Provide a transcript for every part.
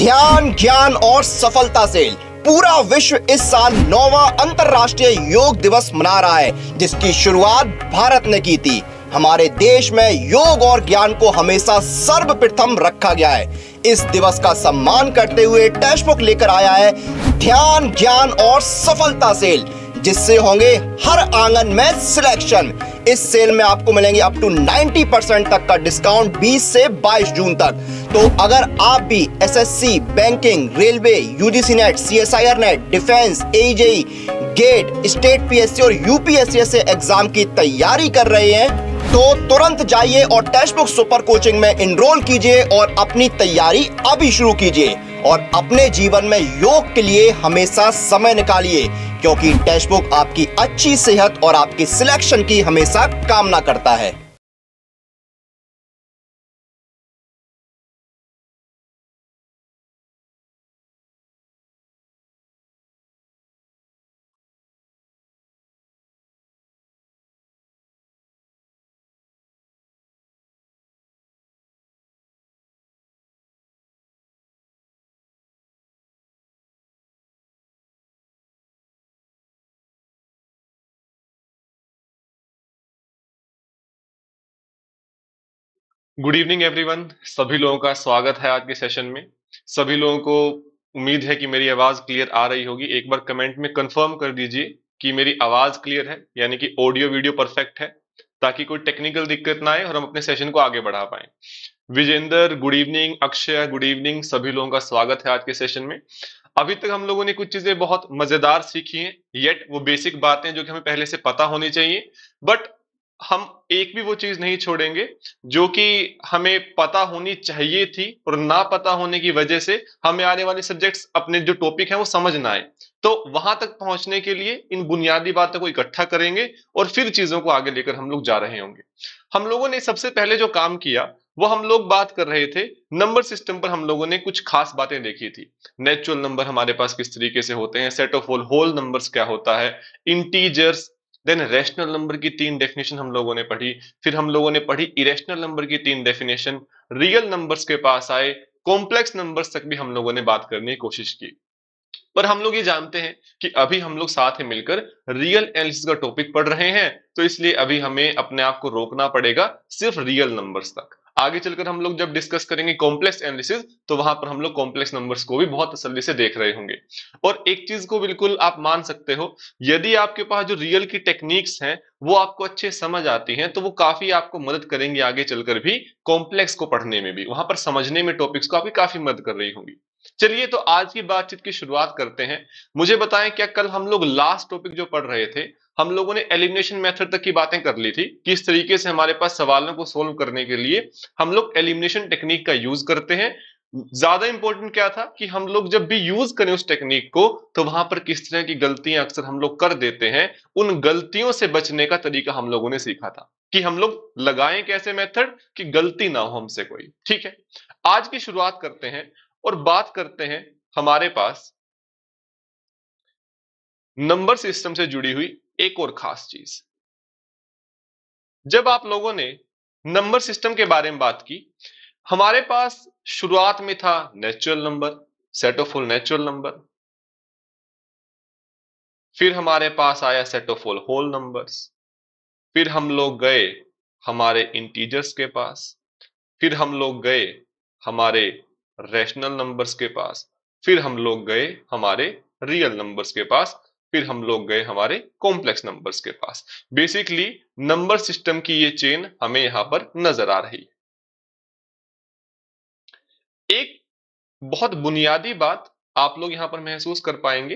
ध्यान ज्ञान और सफलता सेल पूरा विश्व इस साल नौवा अंतरराष्ट्रीय योग दिवस मना रहा है जिसकी शुरुआत भारत ने की थी हमारे देश में योग और ज्ञान को हमेशा सर्वप्रथम रखा गया है इस दिवस का सम्मान करते हुए टेक्स्ट बुक लेकर आया है ध्यान ज्ञान और सफलता सेल जिससे होंगे हर आंगन में सिलेक्शन इस सेल में आपको मिलेंगे अप टू 90 परसेंट तक का डिस्काउंट 20 से 22 जून तक तो अगर आप भी SSC, banking railway UGC NET C S I R NET defence AJE GATE state PSC और यूपीएससी से एग्जाम की तैयारी कर रहे हैं तो तुरंत जाइए और टेक्स्ट बुक सुपर कोचिंग में इनरोल कीजिए और अपनी तैयारी अभी शुरू कीजिए और अपने जीवन में योग के लिए हमेशा समय निकालिए क्योंकि टेक्स्ट बुक आपकी अच्छी सेहत और आपकी सिलेक्शन की हमेशा कामना करता है गुड इवनिंग एवरीवन सभी लोगों का स्वागत है आज के सेशन में सभी लोगों को उम्मीद है कि मेरी आवाज क्लियर आ रही होगी एक बार कमेंट में कंफर्म कर दीजिए कि मेरी आवाज क्लियर है यानी कि ऑडियो वीडियो परफेक्ट है ताकि कोई टेक्निकल दिक्कत ना आए और हम अपने सेशन को आगे बढ़ा पाए Vijendra good evening Akshay good evening सभी लोगों का स्वागत है आज के सेशन में अभी तक हम लोगों ने कुछ चीजें बहुत मजेदार सीखी हैं येट वो बेसिक बातें जो कि हमें पहले से पता होनी चाहिए बट हम एक भी वो चीज नहीं छोड़ेंगे जो कि हमें पता होनी चाहिए थी और ना पता होने की वजह से हमें आने वाले सब्जेक्ट्स अपने जो टॉपिक है वो समझ ना आए तो वहां तक पहुंचने के लिए इन बुनियादी बातों को इकट्ठा करेंगे और फिर चीजों को आगे लेकर हम लोग जा रहे होंगे हम लोगों ने सबसे पहले जो काम किया वो हम लोग बात कर रहे थे नंबर सिस्टम पर हम लोगों ने कुछ खास बातें देखी थी नेचुरल नंबर हमारे पास किस तरीके से होते हैं set of whole whole numbers क्या होता है इंटीजर्स देन रेशनल नंबर की तीन डेफिनेशन हम लोगों ने पढ़ी फिर हम लोगों ने पढ़ी इरेशनल नंबर की तीन डेफिनेशन रियल नंबर्स के पास आए कॉम्प्लेक्स नंबर्स तक भी हम लोगों ने बात करने की कोशिश की पर हम लोग ये जानते हैं कि अभी हम लोग साथ में मिलकर रियल एनालिसिस का टॉपिक पढ़ रहे हैं तो इसलिए अभी हमें अपने आप को रोकना पड़ेगा सिर्फ रियल नंबर्स तक आगे चलकर हम लोग जब डिस्कस करेंगे कॉम्प्लेक्स एनालिसिस तो वहां पर हम लोग कॉम्प्लेक्स नंबर्स को भी बहुत तसल्ली से देख रहे होंगे और एक चीज को बिल्कुल आप मान सकते हो यदि आपके पास जो रियल की टेक्निक्स हैं वो आपको अच्छे समझ आती हैं तो वो काफी आपको मदद करेंगे आगे चलकर भी कॉम्प्लेक्स को पढ़ने में भी वहां पर समझने में टॉपिक्स को आपकी काफी मदद कर रही होंगी चलिए तो आज की बातचीत की शुरुआत करते हैं मुझे बताएं क्या कल हम लोग लास्ट टॉपिक जो पढ़ रहे थे हम लोगों ने एलिमिनेशन मेथड तक की बातें कर ली थी किस तरीके से हमारे पास सवालों को सोल्व करने के लिए हम लोग एलिमिनेशन टेक्निक का यूज करते हैं ज्यादा इंपॉर्टेंट क्या था कि हम लोग जब भी यूज करें उस टेक्निक को तो वहां पर किस तरह की गलतियां अक्सर हम लोग कर देते हैं उन गलतियों से बचने का तरीका हम लोगों ने सीखा था कि हम लोग लगाएं कैसे मेथड कि गलती ना हो हमसे कोई ठीक है आज की शुरुआत करते हैं और बात करते हैं हमारे पास नंबर सिस्टम से जुड़ी हुई एक और खास चीज जब आप लोगों ने नंबर सिस्टम के बारे में बात की हमारे पास शुरुआत में था natural number set of all natural number फिर हमारे पास आया set of all whole numbers फिर हम लोग गए हमारे इंटीजर्स के पास फिर हम लोग गए हमारे रैशनल नंबर्स के पास फिर हम लोग गए हमारे रियल नंबर्स के पास फिर हम लोग गए हमारे कॉम्प्लेक्स नंबर्स के पास बेसिकली नंबर सिस्टम की ये चेन हमें यहां पर नजर आ रही है एक बहुत बुनियादी बात आप लोग यहां पर महसूस कर पाएंगे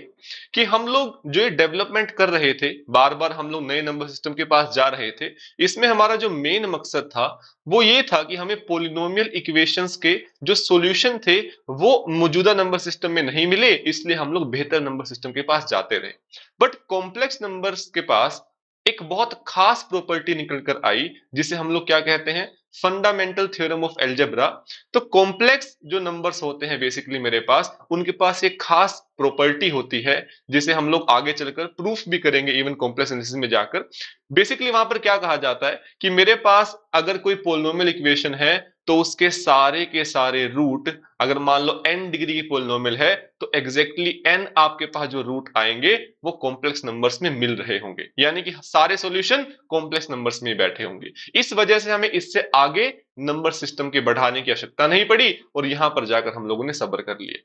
कि हम लोग जो ये डेवलपमेंट कर रहे थे बार बार हम लोग नए नंबर सिस्टम के पास जा रहे थे इसमें हमारा जो मेन मकसद था वो ये था कि हमें पोलिनोमियल इक्वेशंस के जो सॉल्यूशन थे वो मौजूदा नंबर सिस्टम में नहीं मिले इसलिए हम लोग बेहतर नंबर सिस्टम के पास जाते रहे बट कॉम्प्लेक्स नंबर के पास एक बहुत खास प्रॉपर्टी निकल कर आई जिसे हम लोग क्या कहते हैं फंडामेंटल थ्योरम ऑफ एल्जेब्रा तो कॉम्प्लेक्स जो नंबर्स होते हैं बेसिकली मेरे पास उनके पास एक खास प्रॉपर्टी होती है जिसे हम लोग आगे चलकर प्रूफ भी करेंगे इवन कॉम्प्लेक्स एनालिसिस में जाकर बेसिकली वहां पर क्या कहा जाता है कि मेरे पास अगर कोई पोलोमल इक्वेशन है तो उसके सारे के सारे रूट अगर मान लो एन डिग्री की पोलिनोमियल है तो एग्जैक्टली exactly एन आपके पास जो रूट आएंगे वो कॉम्प्लेक्स नंबर्स में मिल रहे होंगे यानी कि सारे सॉल्यूशन कॉम्प्लेक्स नंबर्स में बैठे होंगे इस वजह से हमें इससे आगे नंबर सिस्टम के बढ़ाने की आवश्यकता नहीं पड़ी और यहां पर जाकर हम लोगों ने सब्र कर लिए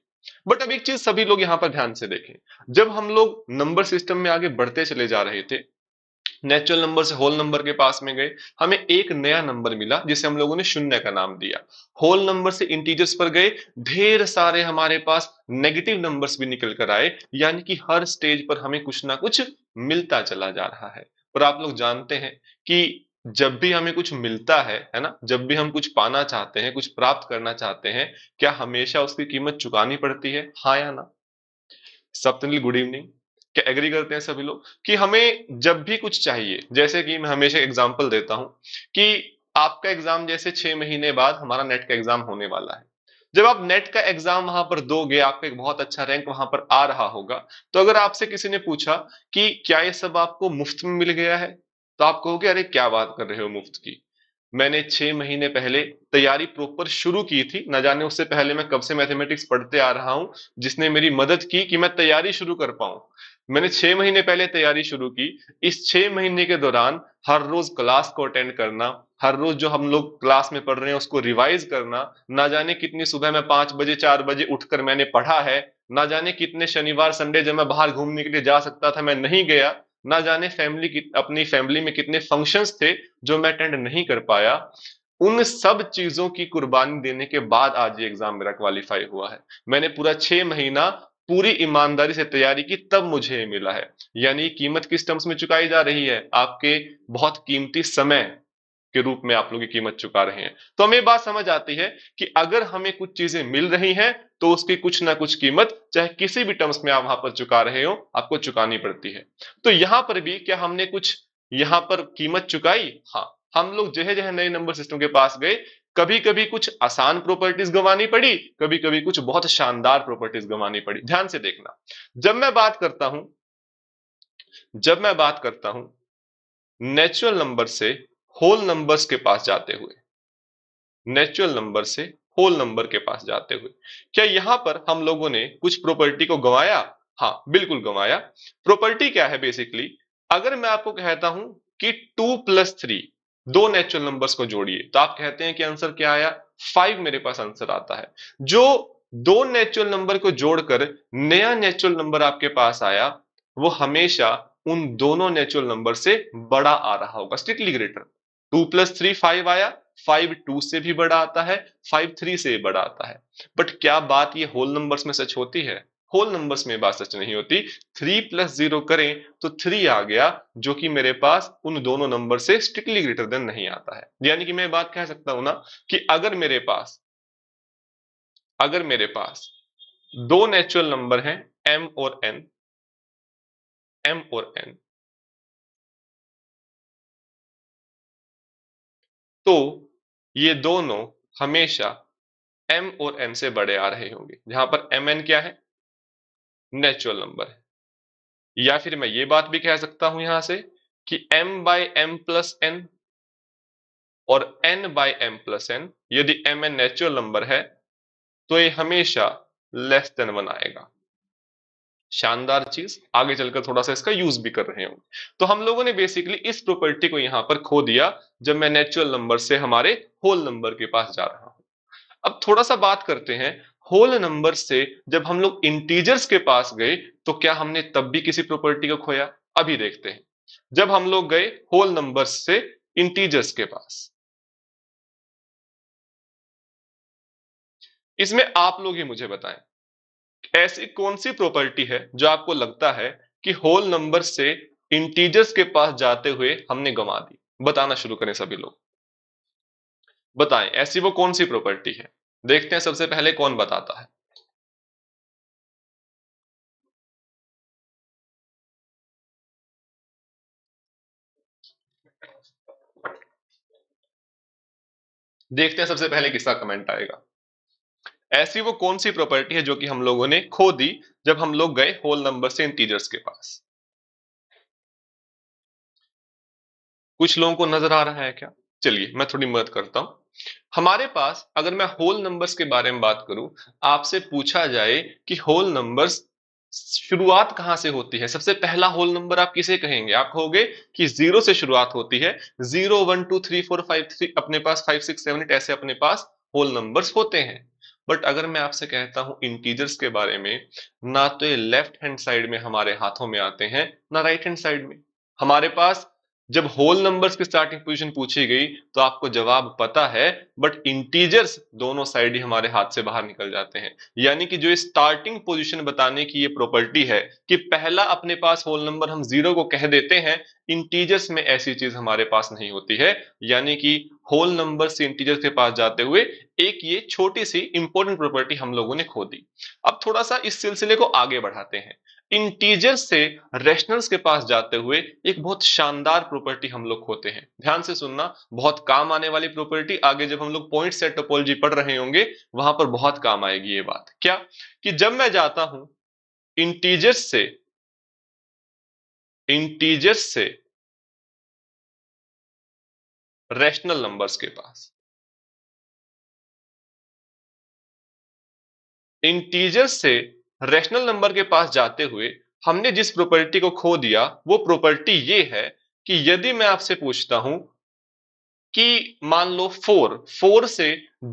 बट अब एक चीज सभी लोग यहां पर ध्यान से देखें जब हम लोग नंबर सिस्टम में आगे बढ़ते चले जा रहे थे नेचुरल नंबर से होल नंबर के पास में गए हमें एक नया नंबर मिला जिसे हम लोगों ने शून्य का नाम दिया होल नंबर से इंटीजर्स पर गए ढेर सारे हमारे पास नेगेटिव नंबर्स भी निकल कर आए यानी कि हर स्टेज पर हमें कुछ ना कुछ मिलता चला जा रहा है पर आप लोग जानते हैं कि जब भी हमें कुछ मिलता है है ना जब भी हम कुछ पाना चाहते हैं कुछ प्राप्त करना चाहते हैं क्या हमेशा उसकी कीमत चुकानी पड़ती है हाँ या ना सप्तनील गुड इवनिंग क्या एग्री करते हैं सभी लोग कि हमें जब भी कुछ चाहिए जैसे कि मैं हमेशा एग्जाम्पल देता हूं कि आपका एग्जाम जैसे छह महीने बाद हमारा नेट का एग्जाम होने वाला है जब आप नेट का एग्जाम वहां पर दोगे आपका एक बहुत अच्छा रैंक वहां पर आ रहा होगा तो अगर आपसे किसी ने पूछा कि क्या ये सब आपको मुफ्त में मिल गया है तो आप कहोगे अरे क्या बात कर रहे हो मुफ्त की मैंने छह महीने पहले तैयारी प्रॉपर शुरू की थी ना जाने उससे पहले मैं कब से मैथमेटिक्स पढ़ते आ रहा हूं जिसने मेरी मदद की कि मैं तैयारी शुरू कर पाऊं मैंने छह महीने पहले तैयारी शुरू की इस छह महीने के दौरान हर रोज क्लास को अटेंड करना हर रोज जो हम लोग क्लास में पढ़ रहे हैं उसको रिवाइज करना ना जाने कितनी सुबह में पांच बजे चार बजे उठकर मैंने पढ़ा है ना जाने कितने शनिवार संडे जब मैं बाहर घूमने के लिए जा सकता था मैं नहीं गया ना जाने फैमिली की अपनी फैमिली में कितने फंक्शंस थे जो मैं अटेंड नहीं कर पाया उन सब चीजों की कुर्बानी देने के बाद आज ये एग्जाम मेरा क्वालिफाई हुआ है मैंने पूरा छह महीना पूरी ईमानदारी से तैयारी की तब मुझे मिला है यानी कीमत किस टर्म्स में चुकाई जा रही है आपके बहुत कीमती समय के रूप में आप लोग की कीमत चुका रहे हैं तो हमें बात समझ आती है कि अगर हमें कुछ चीजें मिल रही हैं तो उसकी कुछ ना कुछ कीमत चाहे किसी भी टर्म्स में आप वहां पर चुका रहे हो आपको चुकानी पड़ती है तो यहां पर भी क्या हमने कुछ यहां पर कीमत चुकाई हाँ हम लोग जहे जहे नए नंबर सिस्टम के पास गए कभी कभी कुछ आसान प्रॉपर्टीज गंवानी पड़ी कभी कभी कुछ बहुत शानदार प्रॉपर्टीज गंवानी पड़ी ध्यान से देखना जब मैं बात करता हूं जब मैं बात करता हूं नेचुरल नंबर से होल नंबर्स के पास जाते हुए नेचुरल नंबर से होल नंबर के पास जाते हुए क्या यहां पर हम लोगों ने कुछ प्रॉपर्टी को गंवाया हाँ बिल्कुल गंवाया प्रॉपर्टी क्या है बेसिकली अगर मैं आपको कहता हूं कि टू प्लस थ्री दो नेचुरल नंबर्स को जोड़िए तो आप कहते हैं कि आंसर क्या आया फाइव मेरे पास आंसर आता है जो दो नेचुरल नंबर को जोड़कर नया नेचुरल नंबर आपके पास आया वो हमेशा उन दोनों नेचुरल नंबर से बड़ा आ रहा होगा strictly greater two plus three five आया फाइव टू से भी बड़ा आता है फाइव थ्री से बड़ा आता है बट क्या बात ये होल नंबर्स में सच होती है होल नंबर्स में बात सच नहीं होती थ्री प्लस जीरो करें तो थ्री आ गया जो कि मेरे पास उन दोनों नंबर से स्ट्रिक्टली ग्रेटर देन नहीं आता है यानी कि मैं बात कह सकता हूं ना कि अगर मेरे पास अगर मेरे पास दो नेचुरल नंबर हैं एम और एन एम और एन तो ये दोनों हमेशा एम और एन से बड़े आ रहे होंगे जहां पर एम एन क्या है नेचुरल नंबर है या फिर मैं ये बात भी कह सकता हूं यहां से कि m by m plus n और n by m plus n यदि m एन नेचुरल नंबर है तो ये हमेशा लेस देन वन आएगा शानदार चीज आगे चलकर थोड़ा सा इसका यूज भी कर रहे होंगे तो हम लोगों ने बेसिकली इस प्रॉपर्टी को यहां पर खो दिया जब मैं नेचुरल नंबर से हमारे होल नंबर के पास जा रहा हूं अब थोड़ा सा बात करते हैं होल नंबर से जब हम लोग इंटीजर्स के पास गए तो क्या हमने तब भी किसी प्रॉपर्टी को खोया अभी देखते हैं जब हम लोग गए होल नंबर से इंटीजर्स के पास इसमें आप लोग ही मुझे बताएं ऐसी कौन सी प्रॉपर्टी है जो आपको लगता है कि होल नंबर से इंटीजर्स के पास जाते हुए हमने गंवा दी बताना शुरू करें सभी लोग बताएं ऐसी वो कौन सी प्रॉपर्टी है देखते हैं सबसे पहले कौन बताता है देखते हैं सबसे पहले किसका कमेंट आएगा ऐसी वो कौन सी प्रॉपर्टी है जो कि हम लोगों ने खो दी जब हम लोग गए होल नंबर से इंटीजर्स के पास कुछ लोगों को नजर आ रहा है क्या चलिए मैं थोड़ी मदद करता हूं हमारे पास अगर मैं होल नंबर्स के बारे में बात करूं आपसे पूछा जाए कि होल नंबर्स शुरुआत कहां से होती है सबसे पहला होल नंबर आप किसे कहेंगे आप कहोगे कि जीरो से शुरुआत होती है zero one two three four five three अपने पास फाइव सिक्स सेवन एट ऐसे अपने पास होल नंबर्स होते हैं बट अगर मैं आपसे कहता हूं इंटीजर्स के बारे में ना तो ये लेफ्ट हैंड साइड में हमारे हाथों में आते हैं ना राइट हैंड साइड में हमारे पास जब होल नंबर्स की स्टार्टिंग पोजीशन पूछी गई तो आपको जवाब पता है बट इंटीजर्स दोनों साइड ही हमारे हाथ से बाहर निकल जाते हैं यानी कि जो स्टार्टिंग पोजीशन बताने की ये प्रॉपर्टी है कि पहला अपने पास होल नंबर हम जीरो को कह देते हैं इंटीजर्स में ऐसी चीज हमारे पास नहीं होती है यानी कि होल नंबर से इंटीजर्स के पास जाते हुए एक ये छोटी सी इंपॉर्टेंट प्रॉपर्टी हम लोगों ने खो दी अब थोड़ा सा इस सिलसिले को आगे बढ़ाते हैं इंटीजर से रेशनल्स के पास जाते हुए एक बहुत शानदार प्रॉपर्टी हम लोग खोते हैं ध्यान से सुनना बहुत काम आने वाली प्रॉपर्टी आगे जब हम लोग पॉइंट सेट टोपोलॉजी पढ़ रहे होंगे वहां पर बहुत काम आएगी ये बात क्या कि जब मैं जाता हूं इंटीजर से इंटीजर से रेशनल नंबर्स के पास इंटीजर से रैशनल नंबर के पास जाते हुए हमने जिस प्रॉपर्टी को खो दिया वो प्रॉपर्टी ये है कि यदि मैं आपसे पूछता हूं कि मान लो फोर फोर से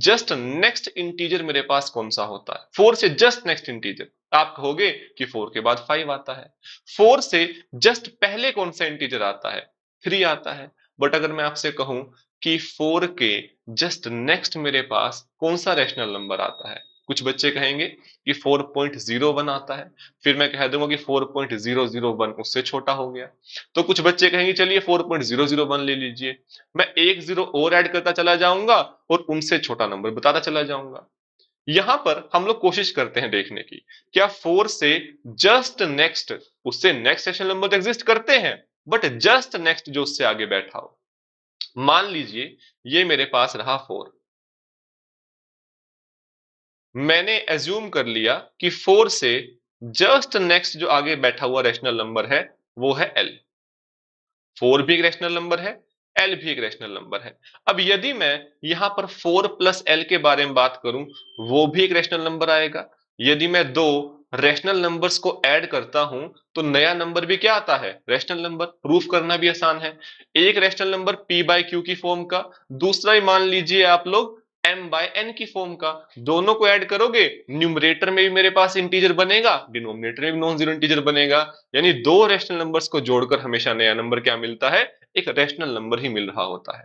जस्ट नेक्स्ट इंटीजर मेरे पास कौन सा होता है फोर से जस्ट नेक्स्ट इंटीजर आप कहोगे कि फोर के बाद फाइव आता है फोर से जस्ट पहले कौन सा इंटीजर आता है थ्री आता है बट अगर मैं आपसे कहूं कि फोर के जस्ट नेक्स्ट मेरे पास कौन सा रैशनल नंबर आता है कुछ बच्चे कहेंगे कि 4.01 आता है फिर मैं कह दूंगा कि 4.001 उससे छोटा हो गया तो कुछ बच्चे कहेंगे चलिए 4.001 ले लीजिए मैं एक जीरो और ऐड करता चला जाऊंगा और उनसे छोटा नंबर बताता चला जाऊंगा यहां पर हम लोग कोशिश करते हैं देखने की क्या फोर से जस्ट नेक्स्ट उससे नेक्स्ट सेशन नंबर तो एग्जिस्ट करते हैं बट जस्ट नेक्स्ट जो उससे आगे बैठा हो मान लीजिए ये मेरे पास रहा फोर मैंने एज्यूम कर लिया कि फोर से जस्ट नेक्स्ट जो आगे बैठा हुआ रेशनल नंबर है वो है एल फोर भी एक रेशनल नंबर है एल भी एक रेशनल नंबर है अब यदि मैं यहां पर फोर प्लस एल के बारे में बात करूं वो भी एक रेशनल नंबर आएगा यदि मैं दो रेशनल नंबर्स को ऐड करता हूं तो नया नंबर भी क्या आता है रेशनल नंबर प्रूफ करना भी आसान है एक rational number p by q की फॉर्म का दूसरा ही मान लीजिए आप लोग एम बाय एन की फॉर्म का दोनों को ऐड करोगे न्यूमरेटर में भी मेरे पास इंटीजर बनेगा डिनोमिनेटर में भी नॉन जीरो इंटीजर बनेगा यानी दो रेशनल नंबर्स को जोड़कर हमेशा नया नंबर क्या मिलता है एक रेशनल नंबर ही मिल रहा होता है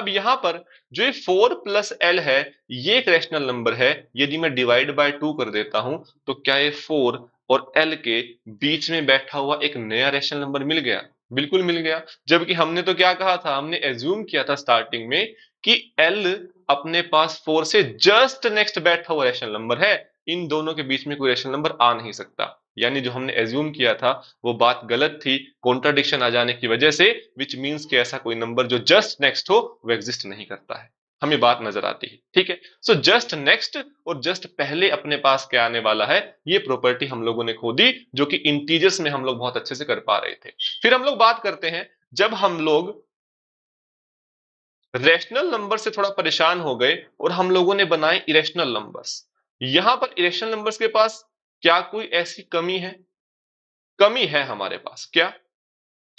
अब यहां पर जो ये फोर प्लस एल है ये एक रेशनल नंबर है यदि मैं डिवाइड बाय टू कर देता हूं तो क्या ये फोर और एल के बीच में बैठा हुआ एक नया रेशनल नंबर मिल गया बिल्कुल मिल गया जबकि हमने तो क्या कहा था हमने एज्यूम किया था स्टार्टिंग में कि एल अपने पास फोर से जस्ट नेक्स्ट बैठा हुआ रेशनल नंबर है इन दोनों के बीच में कोई रेशनल नंबर आ नहीं सकता यानी जो हमने एज्यूम किया था वो बात गलत थी कॉन्ट्राडिक्शन आ जाने की वजह से विच मीन्स कि ऐसा कोई नंबर जो जस्ट नेक्स्ट हो वो एग्जिस्ट नहीं करता है हमें बात नजर आती है ठीक है सो जस्ट नेक्स्ट और जस्ट पहले अपने पास क्या आने वाला है ये प्रॉपर्टी हम लोगों ने खो दी जो कि इंटीजर्स में हम लोग बहुत अच्छे से कर पा रहे थे फिर हम लोग बात करते हैं जब हम लोग रेशनल नंबर से थोड़ा परेशान हो गए और हम लोगों ने बनाए इरेशनल नंबर्स यहां पर इरेशनल नंबर्स के पास क्या कोई ऐसी कमी है कमी है हमारे पास क्या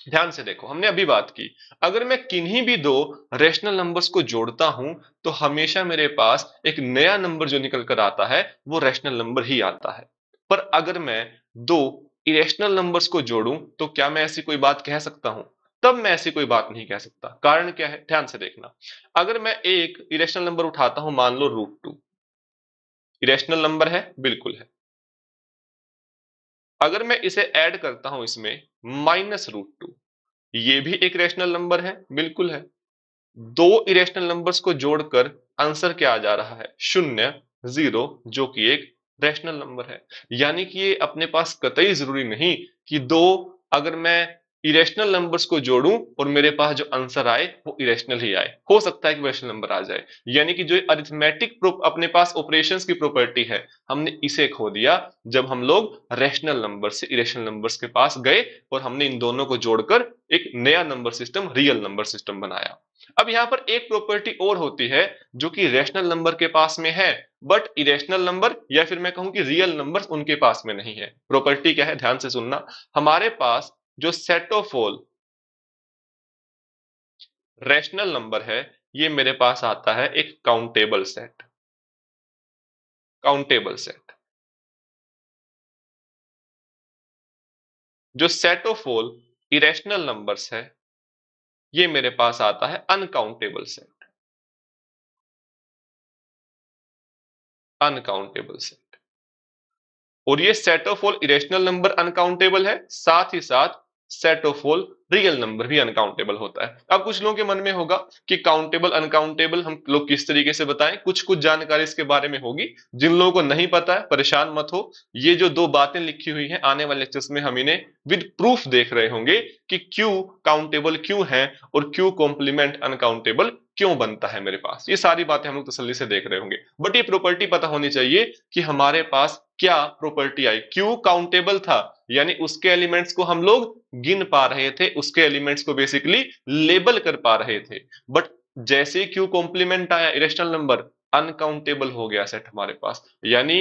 ध्यान से देखो हमने अभी बात की अगर मैं किन्हीं भी दो रेशनल नंबर्स को जोड़ता हूं तो हमेशा मेरे पास एक नया नंबर जो निकल कर आता है वो रेशनल नंबर ही आता है पर अगर मैं दो इरेशनल नंबर्स को जोड़ूं तो क्या मैं ऐसी कोई बात कह सकता हूं तब मैं ऐसी कोई बात नहीं कह सकता कारण क्या है ध्यान से देखना अगर मैं एक इरेशनल नंबर उठाता हूं मान लो रूट टू इरेशनल नंबर है बिल्कुल है अगर मैं इसे ऐड करता हूं इसमें माइनस रूट टू ये भी एक रेशनल नंबर है बिल्कुल है दो इरेशनल नंबर्स को जोड़कर आंसर क्या आ जा रहा है शून्य जीरो जो कि एक रेशनल नंबर है यानी कि ये अपने पास कतई जरूरी नहीं कि दो अगर मैं इरेशनल नंबर्स को जोड़ूं और मेरे पास जो आंसर आए वो इरेशनल ही आए हो सकता है कि रेशनल नंबर आ जाए यानी कि जो अरिथमेटिक अपने पास ऑपरेशंस की प्रॉपर्टी है हमने इसे खो दिया जब हम लोग रेशनल नंबर से इरेशनल नंबर्स के पास गए और हमने इन दोनों को जोड़कर एक नया number system real number system बनाया अब यहाँ पर एक प्रॉपर्टी और होती है जो कि रेशनल नंबर के पास में है बट इरेशनल नंबर या फिर मैं कहूं कि रियल नंबर उनके पास में नहीं है प्रॉपर्टी क्या है ध्यान से सुनना हमारे पास जो सेटोफोल रैशनल नंबर है ये मेरे पास आता है एक काउंटेबल सेट काउंटेबल सेट जो सेटोफोल इरेशनल नंबर्स है ये मेरे पास आता है अनकाउंटेबल सेट अनकाउंटेबल सेट और ये set of all irrational number uncountable है साथ ही साथ set of whole real number भी अनकाउंटेबल होता है अब कुछ लोगों के मन में होगा कि काउंटेबल अनकाउंटेबल हम लोग किस तरीके से बताएं कुछ कुछ जानकारी इसके बारे में होगी जिन लोगों को नहीं पता है परेशान मत हो ये जो दो बातें लिखी हुई हैं आने वाले लेक्चर्स में हम इन्हें विद प्रूफ देख रहे होंगे कि क्यू काउंटेबल क्यों है और क्यू कॉम्प्लीमेंट अनकाउंटेबल क्यों बनता है मेरे पास ये सारी बातें हम लोग तसली से देख रहे होंगे बट ये प्रॉपर्टी पता होनी चाहिए कि हमारे पास क्या प्रॉपर्टी आई क्यू काउंटेबल था यानी उसके एलिमेंट्स को हम लोग गिन पा रहे थे उसके एलिमेंट्स को बेसिकली लेबल कर पा रहे थे बट जैसे क्यू कॉम्प्लीमेंट आया इरेशनल नंबर अनकाउंटेबल हो गया सेट हमारे पास यानी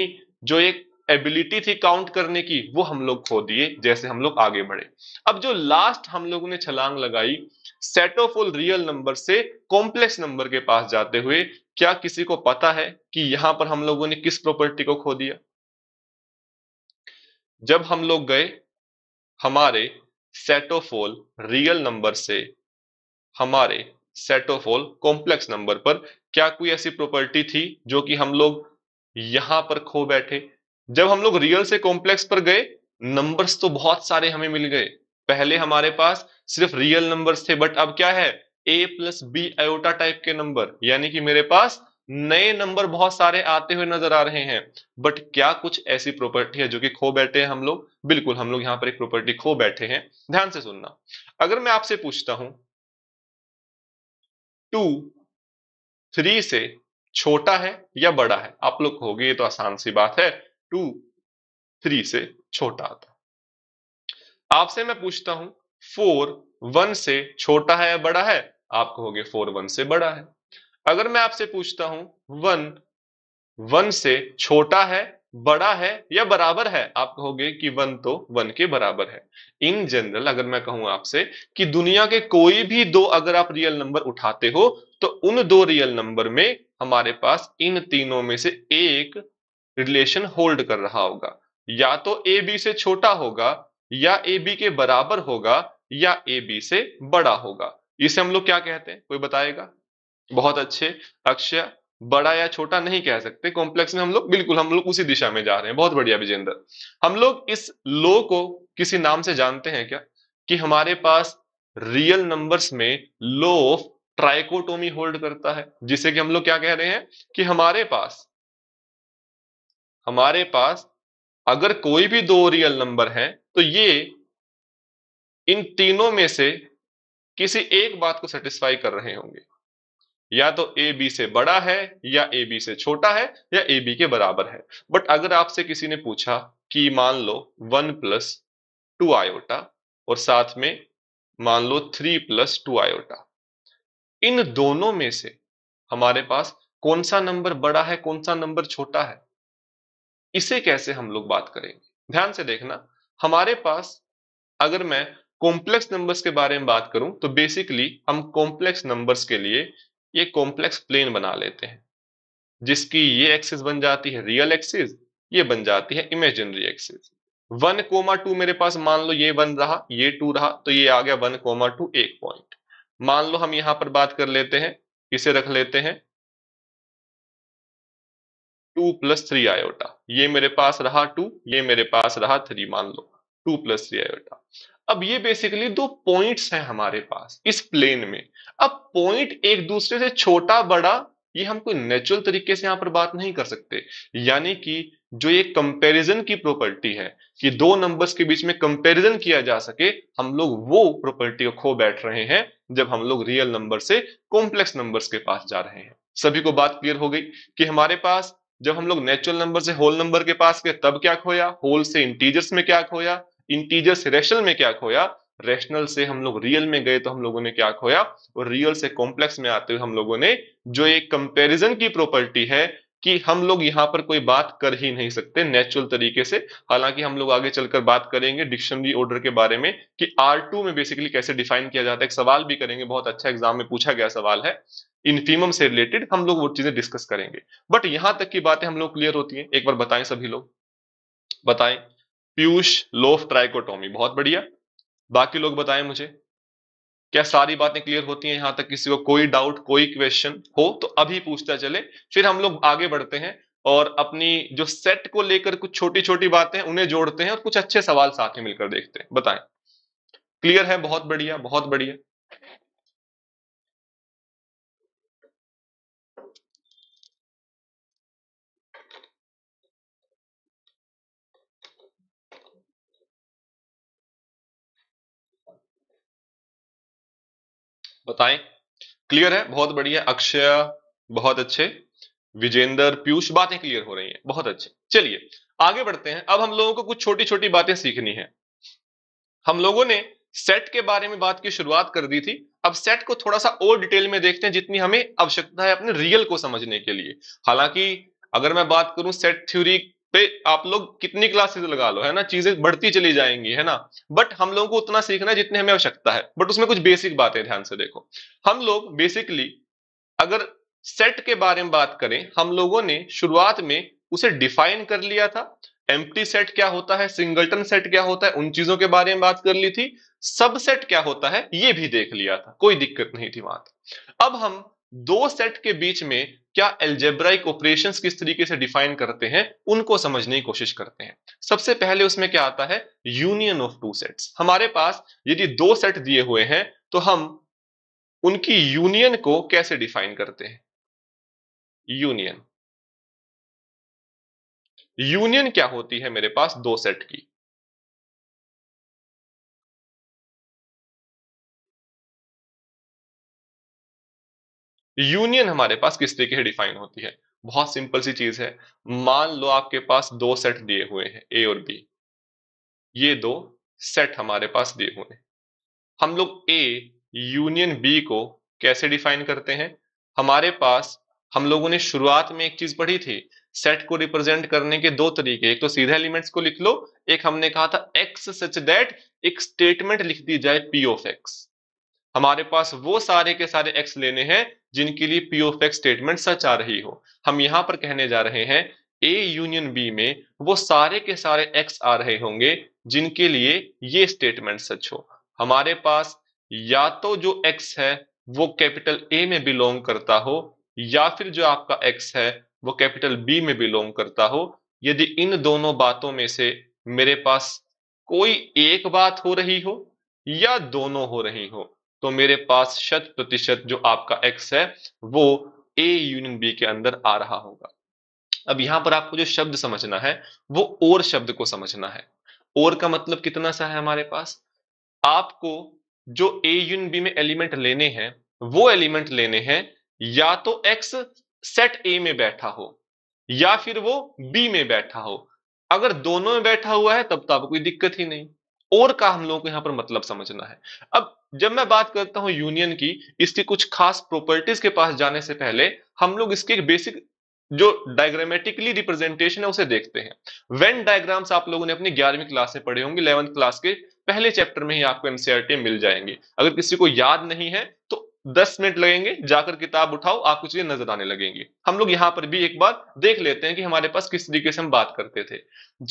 जो एक एबिलिटी थी काउंट करने की वो हम लोग खो दिए जैसे हम लोग आगे बढ़े अब जो लास्ट हम लोगों ने छलांग लगाई set of all real number से कॉम्प्लेक्स नंबर के पास जाते हुए क्या किसी को पता है कि यहां पर हम लोगों ने किस प्रॉपर्टी को खो दिया जब हम लोग गए हमारे सेटोफोल रियल नंबर से हमारे सेटोफोल कॉम्प्लेक्स नंबर पर क्या कोई ऐसी प्रॉपर्टी थी जो कि हम लोग यहां पर खो बैठे जब हम लोग रियल से कॉम्प्लेक्स पर गए नंबर्स तो बहुत सारे हमें मिल गए पहले हमारे पास सिर्फ रियल नंबर्स थे बट अब क्या है a plus b iota type के नंबर यानी कि मेरे पास नए नंबर बहुत सारे आते हुए नजर आ रहे हैं बट क्या कुछ ऐसी प्रॉपर्टी है जो कि खो बैठे हैं हम लोग बिल्कुल हम लोग यहां पर एक प्रॉपर्टी खो बैठे हैं ध्यान से सुनना अगर मैं आपसे पूछता हूं टू थ्री से छोटा है या बड़ा है आप लोग कहोगे ये तो आसान सी बात है टू थ्री से छोटा आता आपसे मैं पूछता हूं फोर वन से छोटा है या बड़ा है आप कहोगे फोर वन से बड़ा है अगर मैं आपसे पूछता हूं वन वन से छोटा है बड़ा है या बराबर है आप कहोगे कि वन तो वन के बराबर है इन जनरल अगर मैं कहूं आपसे कि दुनिया के कोई भी दो अगर आप रियल नंबर उठाते हो तो उन दो रियल नंबर में हमारे पास इन तीनों में से एक रिलेशन होल्ड कर रहा होगा या तो ए बी से छोटा होगा या ए बी के बराबर होगा या ए बी से बड़ा होगा इसे हम लोग क्या कहते हैं कोई बताएगा बहुत अच्छे अक्षय बड़ा या छोटा नहीं कह सकते कॉम्प्लेक्स में हम लोग बिल्कुल हम लोग उसी दिशा में जा रहे हैं बहुत बढ़िया विजेंद्र हम लोग इस लो को किसी नाम से जानते हैं क्या कि हमारे पास रियल नंबर्स में लो ऑफ ट्राइकोटोमी होल्ड करता है जिसे कि हम लोग क्या कह रहे हैं कि हमारे पास हमारे पास अगर कोई भी दो रियल नंबर है तो ये इन तीनों में से किसी एक बात को सेटिस्फाई कर रहे होंगे या तो ए बी से बड़ा है या ए बी से छोटा है या ए बी के बराबर है बट अगर आपसे किसी ने पूछा कि मान लो वन प्लस टू आयोटा और साथ में मान लो थ्री प्लस टू आयोटा इन दोनों में से हमारे पास कौन सा नंबर बड़ा है कौन सा नंबर छोटा है इसे कैसे हम लोग बात करेंगे ध्यान से देखना हमारे पास अगर मैं कॉम्प्लेक्स नंबर्स के बारे में बात करूं तो बेसिकली हम कॉम्प्लेक्स नंबर्स के लिए ये कॉम्प्लेक्स प्लेन बना लेते हैं जिसकी ये एक्सिस बन जाती है रियल एक्सिस ये बन जाती है imaginary axis one comma two मेरे पास मान लो ये वन रहा ये टू रहा तो ये आ गया वन कोमा टू एक पॉइंट मान लो हम यहां पर बात कर लेते हैं इसे रख लेते हैं टू प्लस थ्री आयोटा ये मेरे पास रहा टू ये मेरे पास रहा थ्री मान लो टू प्लस थ्री आयोटा अब ये बेसिकली दो पॉइंट्स हैं हमारे पास इस प्लेन में अब पॉइंट एक दूसरे से छोटा बड़ा ये हम कोई नेचुरल तरीके से यहां पर बात नहीं कर सकते यानी कि जो ये कंपैरिजन की प्रॉपर्टी है कि दो नंबर्स के बीच में कंपैरिजन किया जा सके हम लोग वो प्रॉपर्टी को खो बैठ रहे हैं जब हम लोग रियल नंबर से कॉम्प्लेक्स नंबर्स के पास जा रहे हैं सभी को बात क्लियर हो गई कि हमारे पास जब हम लोग नेचुरल नंबर से होल नंबर के पास गए तब क्या खोया होल से इंटीजर्स में क्या खोया इंटीजर से रेशनल में क्या खोया रेशनल से हम लोग रियल में गए तो हम लोगों ने क्या खोया और रियल से कॉम्प्लेक्स में आते हुए हम लोगों ने जो एक कंपेरिजन की प्रॉपर्टी है कि हम लोग यहाँ पर कोई बात कर ही नहीं सकते नेचुरल तरीके से हालांकि हम लोग आगे चलकर बात करेंगे डिक्शनरी ऑर्डर के बारे में कि R2 में बेसिकली कैसे डिफाइन किया जाता है एक सवाल भी करेंगे बहुत अच्छा एग्जाम में पूछा गया सवाल है इनफीमम से रिलेटेड हम लोग वो चीजें डिस्कस करेंगे बट यहां तक की बातें हम लोग क्लियर होती है एक बार बताएं सभी लोग बताएं पीयूष लोफ ट्राइकोटोमी बहुत बढ़िया बाकी लोग बताएं मुझे क्या सारी बातें क्लियर होती हैं यहां तक किसी को कोई डाउट कोई क्वेश्चन हो तो अभी पूछता चले फिर हम लोग आगे बढ़ते हैं और अपनी जो सेट को लेकर कुछ छोटी छोटी बातें उन्हें जोड़ते हैं और कुछ अच्छे सवाल साथ ही मिलकर देखते हैं बताएं क्लियर है बहुत बढ़िया बहुत बढ़िया बताएं क्लियर है बहुत बढ़िया अक्षय बहुत अच्छे विजेंद्र पीयूष बातें क्लियर हो रही हैं बहुत अच्छे चलिए आगे बढ़ते हैं अब हम लोगों को कुछ छोटी छोटी बातें सीखनी है हम लोगों ने सेट के बारे में बात की शुरुआत कर दी थी अब सेट को थोड़ा सा और डिटेल में देखते हैं जितनी हमें आवश्यकता है अपने रियल को समझने के लिए हालांकि अगर मैं बात करूं सेट थ्योरी पे आप लोग कितनी क्लासेस लगा लो है ना चीजें बढ़ती चली जाएंगी है ना बट हम लोगों को उतना सीखना है जितने हमें आवश्यकता है बट उसमें कुछ बेसिक बातें ध्यान से देखो हम लोग बेसिकली अगर सेट के बारे में बात करें हम लोगों ने शुरुआत में उसे डिफाइन कर लिया था एम्प्टी सेट क्या होता है सिंगलटन सेट क्या होता है उन चीजों के बारे में बात कर ली थी सबसेट क्या होता है ये भी देख लिया था कोई दिक्कत नहीं थी वहां अब हम दो सेट के बीच में क्या एल्जेब्राइक ऑपरेशन किस तरीके से डिफाइन करते हैं उनको समझने की कोशिश करते हैं सबसे पहले उसमें क्या आता है यूनियन ऑफ टू सेट्स हमारे पास यदि दो सेट दिए हुए हैं तो हम उनकी यूनियन को कैसे डिफाइन करते हैं यूनियन यूनियन क्या होती है मेरे पास दो सेट की यूनियन हमारे पास किस तरीके से डिफाइन होती है बहुत सिंपल सी चीज है मान लो आपके पास दो सेट दिए हुए हैं ए और बी ये दो सेट हमारे पास दिए हुए हैं हम लोग ए यूनियन बी को कैसे डिफाइन करते हैं हमारे पास हम लोगों ने शुरुआत में एक चीज पढ़ी थी सेट को रिप्रेजेंट करने के दो तरीके एक तो सीधे एलिमेंट्स को लिख लो एक हमने कहा था एक्स सच दैट एक स्टेटमेंट लिख दी जाए पी ऑफ एक्स हमारे पास वो सारे के सारे एक्स लेने हैं जिनके लिए p of x statement such आ रही हो हम यहां पर कहने जा रहे हैं ए यूनियन बी में वो सारे के सारे एक्स आ रहे होंगे जिनके लिए ये स्टेटमेंट सच हो हमारे पास या तो जो एक्स है वो कैपिटल ए में बिलोंग करता हो या फिर जो आपका एक्स है वो कैपिटल बी में बिलोंग करता हो यदि इन दोनों बातों में से मेरे पास कोई एक बात हो रही हो या दोनों हो रही हो तो मेरे पास शत प्रतिशत जो आपका एक्स है वो ए यूनियन बी के अंदर आ रहा होगा अब यहां पर आपको जो शब्द समझना है वो और शब्द को समझना है और का मतलब कितना सा है हमारे पास आपको जो ए यूनियन बी में एलिमेंट लेने हैं वो एलिमेंट लेने हैं या तो एक्स सेट ए में बैठा हो या फिर वो बी में बैठा हो अगर दोनों में बैठा हुआ है तब तो आपको कोई दिक्कत ही नहीं और का हम लोगों को यहां पर मतलब समझना है अब जब मैं बात करता हूं यूनियन की इसकी कुछ खास प्रॉपर्टीज के पास जाने से पहले हम लोग इसके बेसिक जो डायग्रामेटिकली रिप्रेजेंटेशन है उसे देखते हैं वेन डायग्राम्स आप लोगों ने अपनी ग्यारहवीं क्लास से पढ़े होंगे इलेवंथ क्लास के पहले चैप्टर में ही आपको एनसीआरटी मिल जाएंगे अगर किसी को याद नहीं है तो दस मिनट लगेंगे जाकर किताब उठाओ आपको चीजें नजर आने लगेंगी हम लोग यहाँ पर भी एक बार देख लेते हैं कि हमारे पास किस तरीके से हम बात करते थे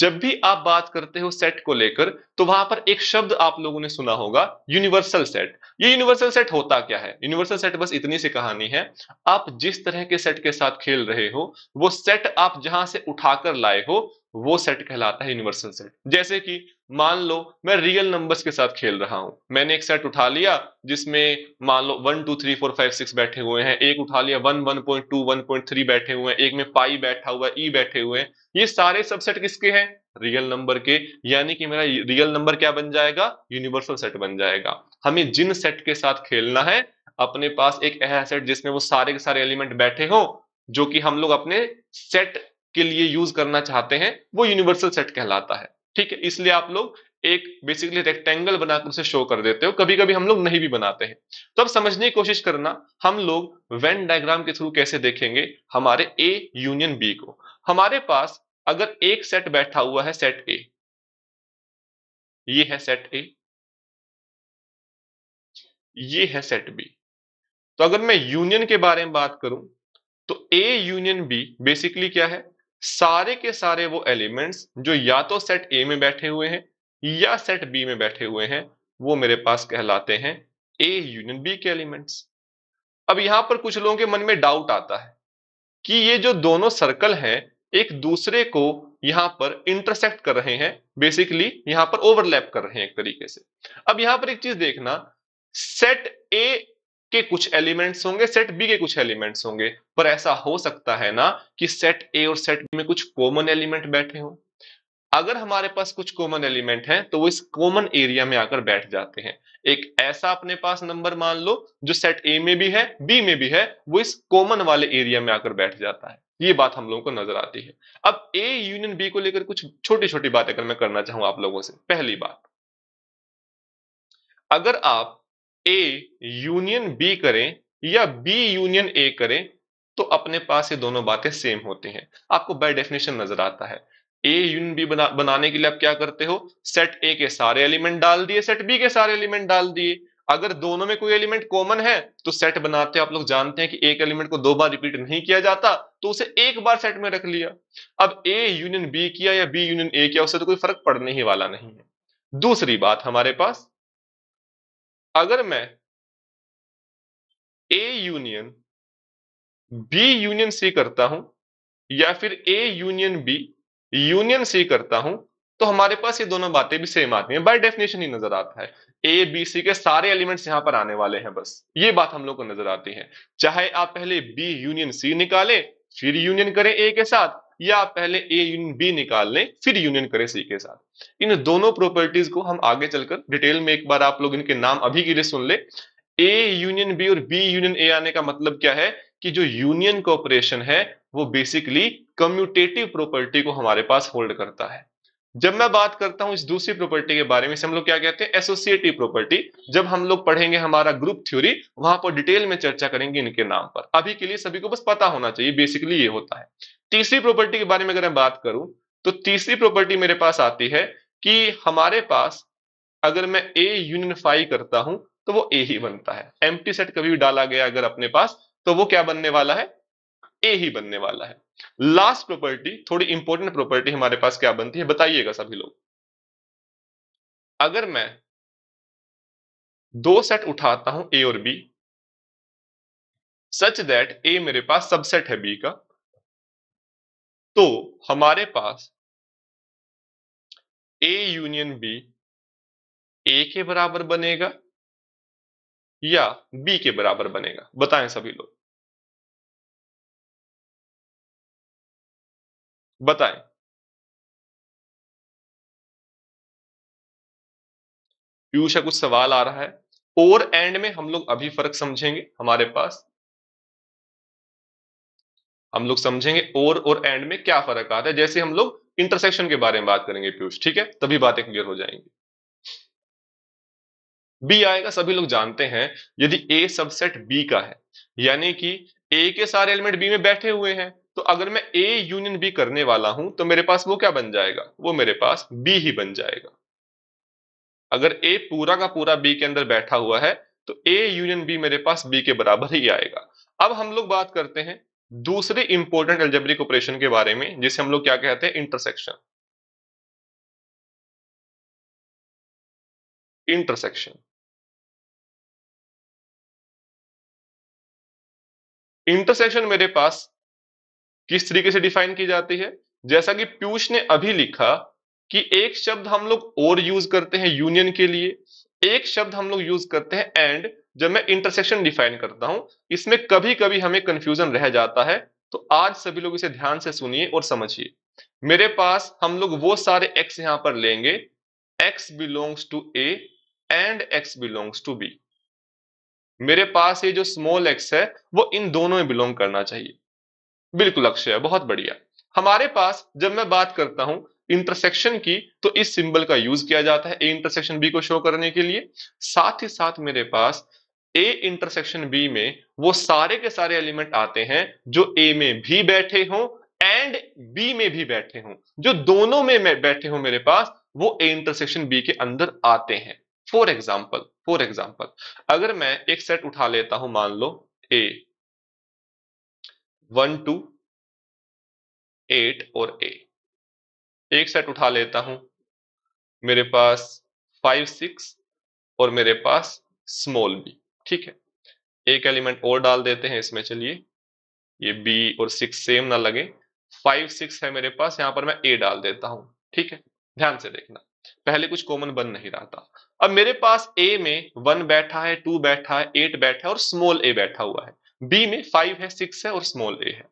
जब भी आप बात करते हो सेट को लेकर तो वहां पर एक शब्द आप लोगों ने सुना होगा यूनिवर्सल सेट ये यूनिवर्सल सेट होता क्या है यूनिवर्सल सेट बस इतनी सी कहानी है आप जिस तरह के सेट के साथ खेल रहे हो वो सेट आप जहां से उठाकर लाए हो वो सेट कहलाता है यूनिवर्सल सेट जैसे कि मान लो मैं रियल नंबर्स के साथ खेल रहा हूं मैंने एक सेट उठा लिया जिसमें मान लो one two three four five six बैठे हुए हैं एक उठा लिया one one point two one point three बैठे हुए हैं एक में पाई बैठा हुआ ई e बैठे हुए हैं ये सारे सबसेट किसके हैं रियल नंबर के यानी कि मेरा रियल नंबर क्या बन जाएगा यूनिवर्सल सेट बन जाएगा हमें जिन सेट के साथ खेलना है अपने पास एक ऐसा सेट जिसमें वो सारे के सारे एलिमेंट बैठे हो जो कि हम लोग अपने सेट के लिए यूज करना चाहते हैं वो यूनिवर्सल सेट कहलाता है ठीक है इसलिए आप लोग एक बेसिकली रेक्टेंगल बनाकर उसे शो कर देते हो कभी कभी हम लोग नहीं भी बनाते हैं तो अब समझने की कोशिश करना हम लोग वेन डायग्राम के थ्रू कैसे देखेंगे हमारे ए यूनियन बी को हमारे पास अगर एक सेट बैठा हुआ है सेट ए ये है सेट ए ये है सेट बी तो अगर मैं यूनियन के बारे में बात करूं तो ए यूनियन बी बेसिकली क्या है सारे के सारे वो एलिमेंट्स जो या तो सेट ए में बैठे हुए हैं या सेट बी में बैठे हुए हैं वो मेरे पास कहलाते हैं ए यूनियन बी के एलिमेंट्स अब यहां पर कुछ लोगों के मन में डाउट आता है कि ये जो दोनों सर्कल हैं एक दूसरे को यहां पर इंटरसेक्ट कर रहे हैं बेसिकली यहां पर ओवरलैप कर रहे हैं एक तरीके से अब यहां पर एक चीज देखना सेट ए के कुछ एलिमेंट्स होंगे सेट बी के कुछ एलिमेंट्स होंगे पर ऐसा हो सकता है ना कि सेट ए और सेट बी में कुछ कॉमन एलिमेंट बैठे हों अगर हमारे पास कुछ कॉमन एलिमेंट हैं तो वो इस कॉमन एरिया में आकर बैठ जाते हैं एक ऐसा अपने पास नंबर मान लो जो सेट ए में भी है बी में भी है वो इस कॉमन वाले एरिया में आकर बैठ जाता है ये बात हम लोगों को नजर आती है अब ए यूनियन बी को लेकर कुछ छोटी छोटी बातें अगर मैं करना चाहूं आप लोगों से पहली बात अगर आप ए यूनियन बी करें या बी यूनियन ए करें तो अपने पास ये दोनों बातें सेम होती हैं आपको बाय डेफिनेशन नजर आता है ए यूनियन बी बनाने के लिए आप क्या करते हो सेट ए के सारे एलिमेंट डाल दिए सेट बी के सारे एलिमेंट डाल दिए अगर दोनों में कोई एलिमेंट कॉमन है तो सेट बनाते आप लोग जानते हैं कि एक एलिमेंट को दो बार रिपीट नहीं किया जाता तो उसे एक बार सेट में रख लिया अब ए यूनियन बी किया या बी यूनियन ए किया उससे तो कोई फर्क पड़ने ही वाला नहीं है दूसरी बात हमारे पास अगर मैं A union B union C करता हूं या फिर A union B union C करता हूं तो हमारे पास ये दोनों बातें भी सेम आती हैं बाय डेफिनेशन ही नजर आता है ए बी सी के सारे एलिमेंट्स यहां पर आने वाले हैं बस ये बात हम लोग को नजर आती है चाहे आप पहले बी यूनियन सी निकाले फिर यूनियन करें ए के साथ या आप पहले ए यूनियन बी निकाल लें फिर यूनियन करें सी के साथ इन दोनों प्रॉपर्टीज को हम आगे चलकर डिटेल में एक बार आप लोग इनके नाम अभी के लिए सुन ले ए यूनियन बी और बी यूनियन ए आने का मतलब क्या है कि जो यूनियन कॉपरेशन है वो बेसिकली कम्यूटेटिव प्रॉपर्टी को हमारे पास होल्ड करता है जब मैं बात करता हूं इस दूसरी प्रॉपर्टी के बारे में हम लोग क्या कहते हैं एसोसिएटिव प्रॉपर्टी जब हम लोग पढ़ेंगे हमारा ग्रुप थ्योरी वहां पर डिटेल में चर्चा करेंगे इनके नाम पर अभी के लिए सभी को बस पता होना चाहिए बेसिकली ये होता है तीसरी प्रॉपर्टी के बारे में अगर मैं बात करूं तो तीसरी प्रॉपर्टी मेरे पास आती है कि हमारे पास अगर मैं ए यूनिफाई करता हूं तो वो ए ही बनता है एम सेट कभी भी डाला गया अगर अपने पास तो वो क्या बनने वाला है ए ही बनने वाला है लास्ट प्रॉपर्टी थोड़ी इंपॉर्टेंट प्रॉपर्टी हमारे पास क्या बनती है बताइएगा सभी लोग अगर मैं दो सेट उठाता हूं ए और बी सच दैट ए मेरे पास सबसेट है बी का तो हमारे पास ए यूनियन बी ए के बराबर बनेगा या बी के बराबर बनेगा बताएं सभी लोग बताएं पीयूष कुछ सवाल आ रहा है और एंड में हम लोग अभी फर्क समझेंगे हमारे पास हम लोग समझेंगे और और एंड में क्या फर्क आता है जैसे हम लोग इंटरसेक्शन के बारे में बात करेंगे पीयूष ठीक है तभी बातें क्लियर हो जाएंगी बी आएगा सभी लोग जानते हैं यदि ए सबसेट बी का है यानी कि ए के सारे एलिमेंट बी में बैठे हुए हैं तो अगर मैं ए यूनियन बी करने वाला हूं तो मेरे पास वो क्या बन जाएगा वो मेरे पास बी ही बन जाएगा अगर ए पूरा का पूरा बी के अंदर बैठा हुआ है तो ए यूनियन बी मेरे पास बी के बराबर ही आएगा अब हम लोग बात करते हैं दूसरे इंपॉर्टेंट एल्जेब्रिक ऑपरेशन के बारे में जिसे हम लोग क्या कहते हैं इंटरसेक्शन इंटरसेक्शन इंटरसेक्शन मेरे पास किस तरीके से डिफाइन की जाती है जैसा कि पीयूष ने अभी लिखा कि एक शब्द हम लोग और यूज करते हैं यूनियन के लिए एक शब्द हम लोग यूज करते हैं एंड जब मैं इंटरसेक्शन डिफाइन करता हूं इसमें कभी कभी हमें कंफ्यूजन रह जाता है तो आज सभी लोग इसे ध्यान से सुनिए और समझिए मेरे पास हम लोग वो सारे एक्स यहां पर लेंगे X belongs to A and X belongs to B मेरे पास ये जो स्मॉल एक्स है वो इन दोनों में बिलोंग करना चाहिए बिल्कुल अक्षय है बहुत बढ़िया हमारे पास जब मैं बात करता हूं इंटरसेक्शन की तो इस सिंबल का यूज किया जाता है ए इंटरसेक्शन बी को शो करने के लिए साथ ही साथ मेरे पास ए इंटरसेक्शन बी में वो सारे के सारे एलिमेंट आते हैं जो ए में भी बैठे हों एंड बी में भी बैठे हों जो दोनों में बैठे हों मेरे पास वो ए इंटरसेक्शन बी के अंदर आते हैं फॉर एग्जाम्पल फॉर एग्जाम्पल अगर मैं एक सेट उठा लेता हूं मान लो ए वन टू एट और ए एक सेट उठा लेता हूं मेरे पास फाइव सिक्स और मेरे पास स्मॉल बी ठीक है एक एलिमेंट और डाल देते हैं इसमें चलिए ये बी और सिक्स सेम ना लगे फाइव सिक्स है मेरे पास यहां पर मैं ए डाल देता हूं ठीक है ध्यान से देखना पहले कुछ कॉमन बन नहीं रहा था अब मेरे पास ए में वन बैठा है टू बैठा है एट बैठा है और स्मॉल ए बैठा हुआ है बी में फाइव है सिक्स है और स्मॉल ए है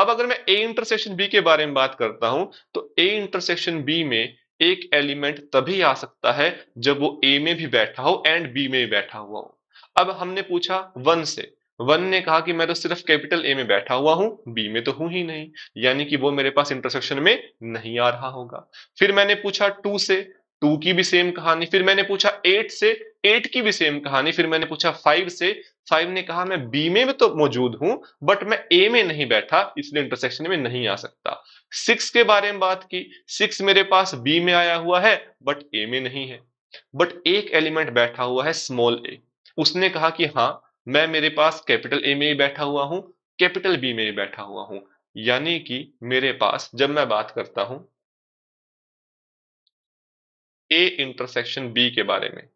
अब अगर मैं ए इंटरसेक्शन बी के बारे में बात करता हूं तो ए इंटरसेक्शन बी में एक एलिमेंट तभी आ सकता है जब वो ए में भी बैठा हो एंड बी में भी बैठा हुआ हो अब हमने पूछा वन से वन ने कहा कि मैं तो सिर्फ कैपिटल ए में बैठा हुआ हूं बी में तो हूं ही नहीं यानी कि वो मेरे पास इंटरसेक्शन में नहीं आ रहा होगा फिर मैंने पूछा टू से टू की भी सेम कहानी फिर मैंने पूछा एट से एट की भी सेम कहानी फिर मैंने पूछा फाइव से फाइव ने कहा मैं बी में भी तो मौजूद हूं बट मैं ए में नहीं बैठा इसलिए इंटरसेक्शन में नहीं आ सकता सिक्स के बारे में बात की सिक्स मेरे पास बी में आया हुआ है बट ए में नहीं है बट एक एलिमेंट बैठा हुआ है स्मॉल ए उसने कहा कि हाँ मैं मेरे पास कैपिटल ए में ही बैठा हुआ हूं कैपिटल बी में ही बैठा हुआ हूं यानी कि मेरे पास जब मैं बात करता हूं ए इंटरसेक्शन बी के बारे में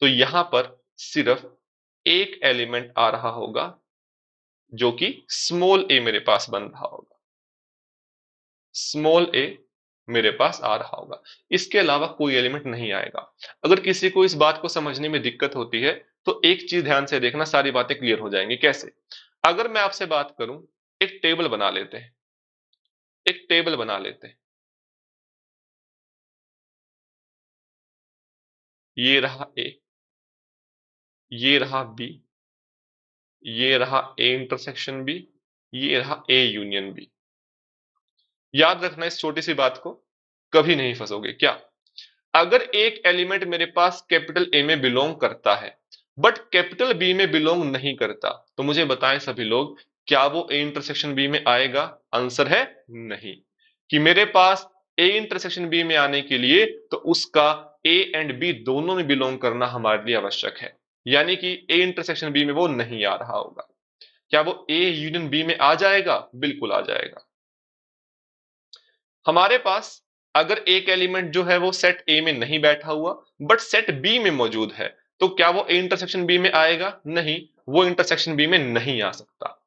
तो यहां पर सिर्फ एक एलिमेंट आ रहा होगा जो कि स्मॉल ए मेरे पास बन रहा होगा स्मॉल ए मेरे पास आ रहा होगा इसके अलावा कोई एलिमेंट नहीं आएगा अगर किसी को इस बात को समझने में दिक्कत होती है तो एक चीज ध्यान से देखना सारी बातें क्लियर हो जाएंगी कैसे अगर मैं आपसे बात करूं एक टेबल बना लेते हैं एक टेबल बना लेते हैं ये रहा ए ये रहा बी ये रहा ए इंटरसेक्शन बी ये रहा ए यूनियन बी याद रखना इस छोटी सी बात को कभी नहीं फंसोगे क्या अगर एक एलिमेंट मेरे पास कैपिटल ए में बिलोंग करता है बट कैपिटल बी में बिलोंग नहीं करता तो मुझे बताएं सभी लोग क्या वो ए इंटरसेक्शन बी में आएगा आंसर है नहीं कि मेरे पास ए इंटरसेक्शन बी में आने के लिए तो उसका ए एंड बी दोनों में बिलोंग करना हमारे लिए आवश्यक है यानी कि ए इंटरसेक्शन बी में वो नहीं आ रहा होगा क्या वो ए यूनियन बी में आ जाएगा बिल्कुल आ जाएगा हमारे पास अगर एक एलिमेंट जो है वो सेट ए में नहीं बैठा हुआ बट सेट बी में मौजूद है तो क्या वो ए इंटरसेक्शन बी में आएगा नहीं वो इंटरसेक्शन बी में नहीं आ सकता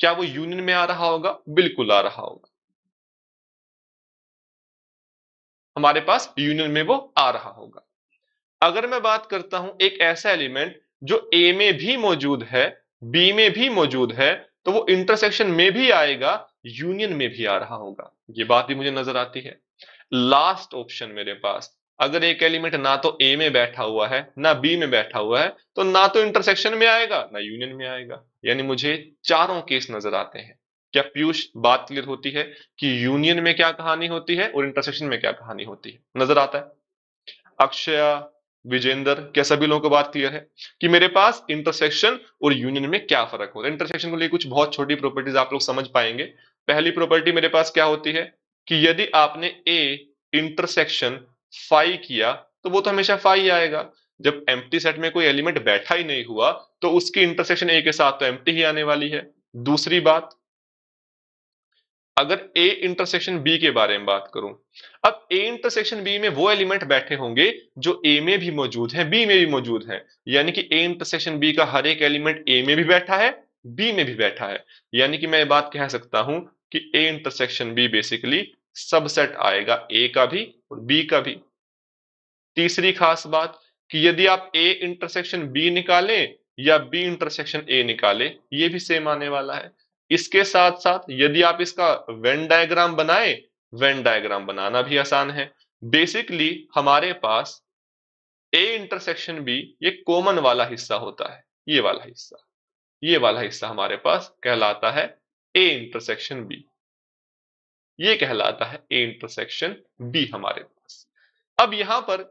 क्या वो यूनियन में आ रहा होगा बिल्कुल आ रहा होगा हमारे पास यूनियन में वो आ रहा होगा अगर मैं बात करता हूं एक ऐसा एलिमेंट जो ए में भी मौजूद है बी में भी मौजूद है तो वो इंटरसेक्शन में भी आएगा यूनियन में भी आ रहा होगा ये बात भी मुझे नजर आती है लास्ट ऑप्शन मेरे पास अगर एक एलिमेंट ना तो ए में बैठा हुआ है ना बी में बैठा हुआ है तो ना तो इंटरसेक्शन में आएगा ना यूनियन में आएगा यानी मुझे चारों केस नजर आते हैं क्या पीयूष बात क्लियर होती है कि यूनियन में क्या कहानी होती है और इंटरसेक्शन में क्या कहानी होती है नजर आता है अक्षय विजेंद्र क्या सभी लोगों को बात क्लियर है कि मेरे पास इंटरसेक्शन और यूनियन में क्या फर्क होता है इंटरसेक्शन को लेकर कुछ बहुत छोटी प्रॉपर्टीज आप लोग समझ पाएंगे पहली प्रॉपर्टी मेरे पास क्या होती है कि यदि आपने ए इंटरसेक्शन फाइव किया तो वो तो हमेशा फाइव आएगा जब एम्प्टी सेट में कोई एलिमेंट बैठा ही नहीं हुआ तो उसकी इंटरसेक्शन ए के साथ तो एम्प्टी ही आने वाली है दूसरी बात अगर ए इंटरसेक्शन बी के बारे में बात करूं अब ए इंटरसेक्शन बी में वो एलिमेंट बैठे होंगे जो ए में भी मौजूद हैं बी में भी मौजूद हैं यानी कि ए इंटरसेक्शन बी का हर एक एलिमेंट ए में भी बैठा है बी में भी बैठा है यानी कि मैं ये बात कह सकता हूं कि A intersection B basically subset आएगा ए का भी और बी का भी तीसरी खास बात कि यदि आप ए इंटरसेक्शन बी निकाले या बी इंटरसेक्शन ए निकाले ये भी सेम आने वाला है इसके साथ साथ यदि आप इसका वेन डायग्राम बनाए वेन डायग्राम बनाना भी आसान है बेसिकली हमारे पास ए इंटरसेक्शन बी ये कॉमन वाला हिस्सा होता है ये वाला हिस्सा ये वाला हिस्सा हमारे पास कहलाता है ए इंटरसेक्शन बी ये कहलाता है ए इंटरसेक्शन बी हमारे पास अब यहां पर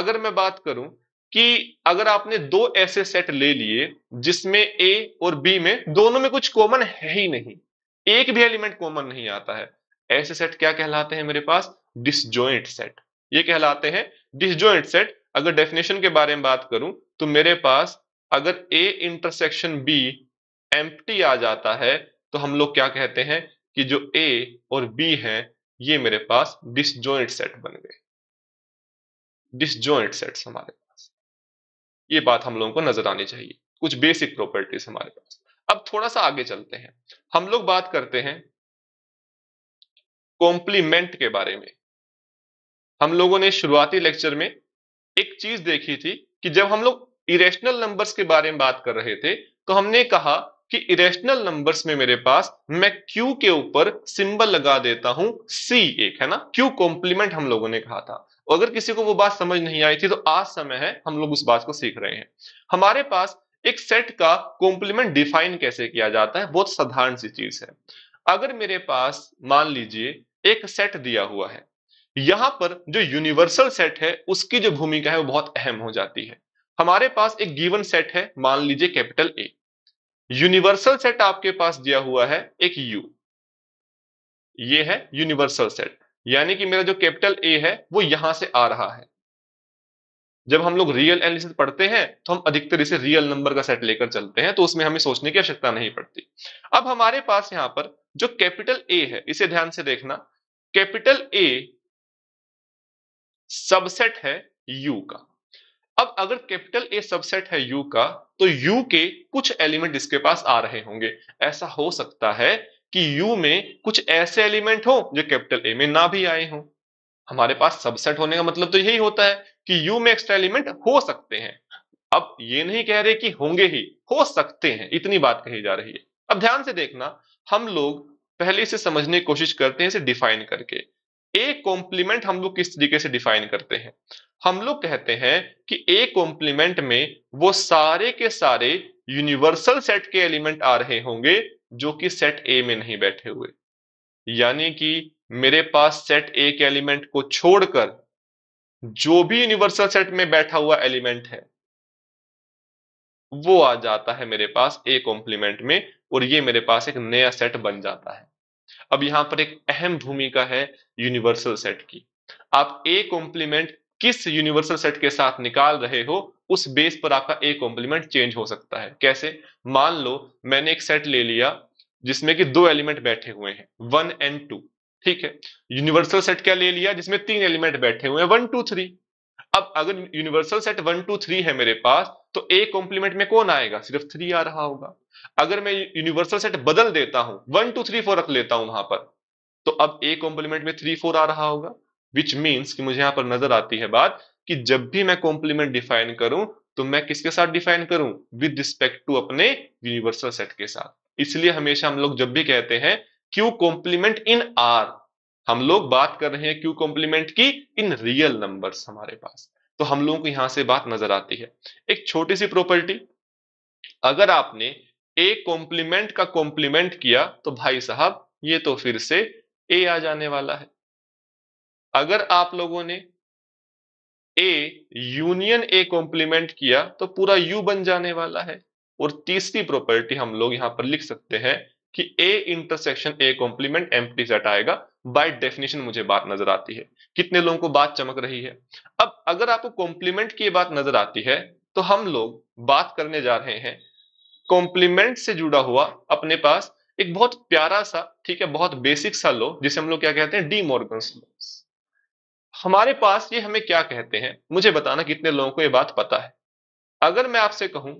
अगर मैं बात करूं कि अगर आपने दो ऐसे सेट ले लिए जिसमें ए और बी में दोनों में कुछ कॉमन है ही नहीं एक भी एलिमेंट कॉमन नहीं आता है ऐसे सेट क्या कहलाते हैं मेरे पास डिसजॉइंट सेट ये कहलाते हैं डिसजॉइंट सेट अगर डेफिनेशन के बारे में बात करूं तो मेरे पास अगर ए इंटरसेक्शन बी एम्प्टी आ जाता है तो हम लोग क्या कहते हैं कि जो ए और बी हैं ये मेरे पास डिसजॉइंट सेट बन गए डिसजॉइंट सेट्स हमारे पास ये बात हम लोगों को नजर आनी चाहिए कुछ बेसिक प्रॉपर्टीज हमारे पास अब थोड़ा सा आगे चलते हैं हम लोग बात करते हैं कॉम्प्लीमेंट के बारे में हम लोगों ने शुरुआती लेक्चर में एक चीज देखी थी कि जब हम लोग इरेशनल नंबर्स के बारे में बात कर रहे थे तो हमने कहा कि इरेशनल नंबर्स में मेरे पास मैं Q के ऊपर सिंबल लगा देता हूं C एक है ना Q कॉम्प्लीमेंट हम लोगों ने कहा था और अगर किसी को वो बात समझ नहीं आई थी तो आज समय है हम लोग उस बात को सीख रहे हैं हमारे पास एक सेट का कॉम्प्लीमेंट डिफाइन कैसे किया जाता है बहुत साधारण सी चीज है अगर मेरे पास मान लीजिए एक सेट दिया हुआ है यहां पर जो यूनिवर्सल सेट है उसकी जो भूमिका है वो बहुत अहम हो जाती है हमारे पास एक गिवन सेट है मान लीजिए कैपिटल ए यूनिवर्सल सेट आपके पास दिया हुआ है एक यू ये है यूनिवर्सल सेट यानी कि मेरा जो कैपिटल ए है वो यहां से आ रहा है जब हम लोग रियल एनालिसिस पढ़ते हैं तो हम अधिकतर इसे रियल नंबर का सेट लेकर चलते हैं तो उसमें हमें सोचने की आवश्यकता नहीं पड़ती अब हमारे पास यहां पर जो कैपिटल ए है इसे ध्यान से देखना कैपिटल ए सबसेट है यू का अब अगर कैपिटल ए सबसेट है यू का तो यू के कुछ एलिमेंट इसके पास आ रहे होंगे ऐसा हो सकता है कि यू में कुछ ऐसे एलिमेंट हो जो कैपिटल ए में ना भी आए हों हमारे पास सबसेट होने का मतलब तो यही होता है कि यू में एक्स्ट्रा एलिमेंट हो सकते हैं अब ये नहीं कह रहे कि होंगे ही हो सकते हैं इतनी बात कही जा रही है अब ध्यान से देखना हम लोग पहले इसे समझने की कोशिश करते हैं इसे डिफाइन करके ए कॉम्प्लीमेंट हम लोग किस तरीके से डिफाइन करते हैं हम लोग कहते हैं कि ए कॉम्प्लीमेंट में वो सारे के सारे यूनिवर्सल सेट के एलिमेंट आ रहे होंगे जो कि सेट ए में नहीं बैठे हुए यानी कि मेरे पास सेट ए के एलिमेंट को छोड़कर जो भी यूनिवर्सल सेट में बैठा हुआ एलिमेंट है वो आ जाता है मेरे पास ए कॉम्प्लीमेंट में और ये मेरे पास एक नया सेट बन जाता है अब यहां पर एक अहम भूमिका है यूनिवर्सल सेट की आप ए कॉम्प्लीमेंट किस यूनिवर्सल सेट के साथ निकाल रहे हो उस बेस पर आपका ए कॉम्प्लीमेंट चेंज हो सकता है कैसे मान लो मैंने एक सेट ले लिया जिसमें कि दो एलिमेंट बैठे हुए हैं वन एंड टू ठीक है यूनिवर्सल सेट क्या ले लिया जिसमें तीन एलिमेंट बैठे हुए हैं वन टू थ्री अब अगर universal set one two three है मेरे पास तो ए कॉम्प्लीमेंट में कौन आएगा सिर्फ थ्री आ रहा होगा अगर मैं यूनिवर्सल सेट बदल देता हूं वन टू थ्री फोर रख लेता हूं वहां पर तो अब ए कॉम्प्लीमेंट में थ्री फोर आ रहा होगा विच मीन्स कि मुझे यहां पर नजर आती है बात कि जब भी मैं कॉम्प्लीमेंट डिफाइन करूं तो मैं किसके साथ डिफाइन करूं विद रिस्पेक्ट टू अपने यूनिवर्सल सेट के साथ इसलिए हमेशा हम लोग जब भी कहते हैं क्यू कॉम्प्लीमेंट इन आर हम लोग बात कर रहे हैं क्यू कॉम्प्लीमेंट की इन रियल नंबर्स हमारे पास तो हम लोगों को यहां से बात नजर आती है एक छोटी सी प्रॉपर्टी अगर आपने ए कॉम्प्लीमेंट का कॉम्प्लीमेंट किया तो भाई साहब ये तो फिर से ए आ जाने वाला है अगर आप लोगों ने ए यूनियन ए कॉम्प्लीमेंट किया तो पूरा यू बन जाने वाला है और तीसरी प्रॉपर्टी हम लोग यहां पर लिख सकते हैं कि A intersection A complement empty set आएगा बाय डेफिनेशन मुझे बात नजर आती है कितने लोगों को बात चमक रही है अब अगर आपको कॉम्प्लीमेंट की बात नजर आती है तो हम लोग बात करने जा रहे हैं कॉम्प्लीमेंट से जुड़ा हुआ अपने पास एक बहुत प्यारा सा ठीक है बहुत बेसिक सा लो जिसे हम लोग क्या कहते हैं डी मॉर्गन्स लो हमारे पास ये हमें क्या कहते हैं मुझे बताना कितने लोगों को ये बात पता है अगर मैं आपसे कहूं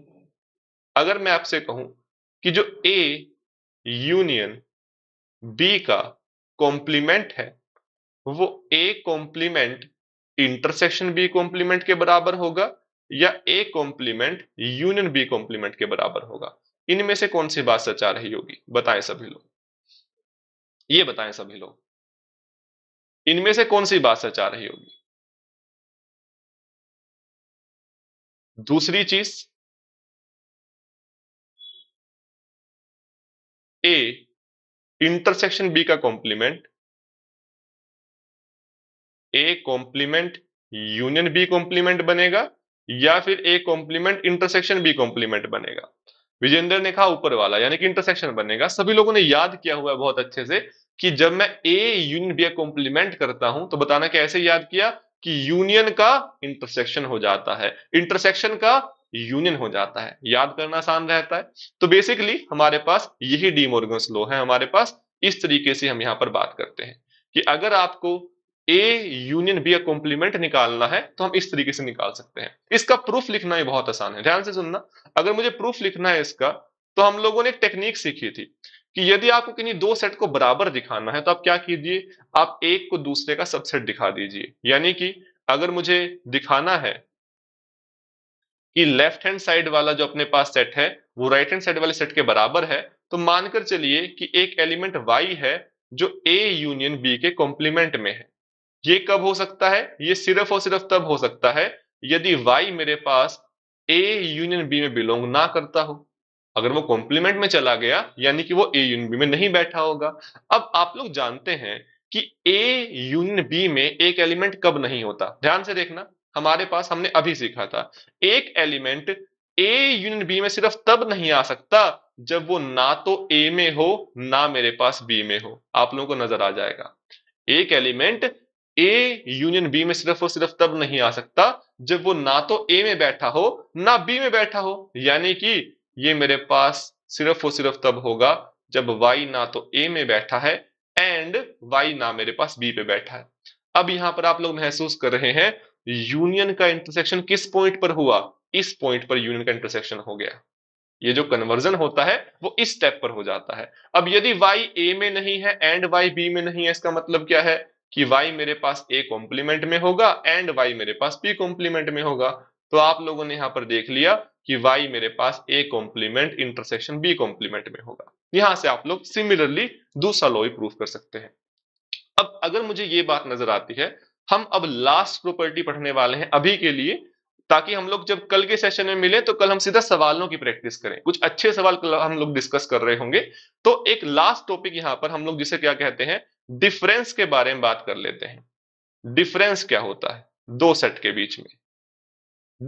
अगर मैं आपसे कहूं कि जो ए यूनियन बी का कॉम्प्लीमेंट है वो A complement intersection B complement के बराबर होगा या A complement union B complement के बराबर होगा इनमें से कौन सी बात सच आ रही होगी बताएं सभी लोग ये बताएं सभी लोग इनमें से कौन सी बात सच आ रही होगी दूसरी चीज ए इंटरसेक्शन बी का complement A complement union B complement बनेगा या फिर A complement intersection B complement बनेगा विजेंद्र ने कहा ऊपर वाला यानी कि इंटरसेक्शन बनेगा सभी लोगों ने याद किया हुआ है बहुत अच्छे से कि जब मैं ए यूनियन बी कॉम्प्लीमेंट करता हूं तो बताना कैसे याद किया कि यूनियन का इंटरसेक्शन हो जाता है इंटरसेक्शन का यूनियन हो जाता है याद करना आसान रहता है तो बेसिकली हमारे पास यही डीमोर्गन स्लो है हमारे पास इस तरीके से हम यहां पर बात करते हैं कि अगर आपको ए यूनियन बी का कॉम्प्लीमेंट निकालना है तो हम इस तरीके से निकाल सकते हैं इसका प्रूफ लिखना भी बहुत आसान है ध्यान से सुनना अगर मुझे प्रूफ लिखना है इसका तो हम लोगों ने एक टेक्निक सीखी थी कि यदि आपको किन्हीं दो सेट को बराबर दिखाना है तो आप क्या कीजिए आप एक को दूसरे का सबसेट दिखा दीजिए यानी कि अगर मुझे दिखाना है कि लेफ्ट हैंड साइड वाला जो अपने पास सेट है वो राइट हैंड साइड वाले सेट के बराबर है तो मानकर चलिए कि एक एलिमेंट वाई है जो ए यूनियन बी के कॉम्प्लीमेंट में है ये कब हो सकता है ये सिर्फ और सिर्फ तब हो सकता है यदि वाई मेरे पास ए यूनियन बी में बिलोंग ना करता हो अगर वो कॉम्प्लीमेंट में चला गया यानी कि वो ए यूनियन बी में नहीं बैठा होगा अब आप लोग जानते हैं कि ए यूनियन बी में एक एलिमेंट कब नहीं होता ध्यान से देखना हमारे पास हमने अभी सीखा था एक एलिमेंट ए यूनियन बी में सिर्फ तब नहीं आ सकता जब वो ना तो ए में हो ना मेरे पास बी में हो आप लोगों को नजर आ जाएगा एक एलिमेंट ए यूनियन बी में सिर्फ और सिर्फ तब नहीं आ सकता जब वो ना तो ए में बैठा हो ना बी में बैठा हो यानी कि ये मेरे पास सिर्फ और सिर्फ तब होगा जब वाई ना तो ए में बैठा है एंड वाई ना मेरे पास बी पे बैठा है अब यहां पर आप लोग महसूस कर रहे हैं यूनियन का इंटरसेक्शन किस पॉइंट पर हुआ इस पॉइंट पर यूनियन का इंटरसेक्शन हो गया ये जो कन्वर्जन होता है वो इस स्टेप पर हो जाता है अब यदि वाई ए में नहीं है एंड वाई बी में नहीं है इसका मतलब क्या है कि y मेरे पास a कॉम्प्लीमेंट में होगा एंड y मेरे पास p कॉम्प्लीमेंट में होगा तो आप लोगों ने यहां पर देख लिया कि y मेरे पास a complement intersection b complement में होगा यहां से आप लोग सिमिलरली दूसरा लॉ प्रूव कर सकते हैं अब अगर मुझे ये बात नजर आती है हम अब लास्ट प्रॉपर्टी पढ़ने वाले हैं अभी के लिए ताकि हम लोग जब कल के सेशन में मिले तो कल हम सीधा सवालों की प्रैक्टिस करें कुछ अच्छे सवाल हम लोग डिस्कस कर रहे होंगे तो एक लास्ट टॉपिक यहां पर हम लोग जिसे क्या कहते हैं डिफरेंस के बारे में बात कर लेते हैं डिफरेंस क्या होता है दो सेट के बीच में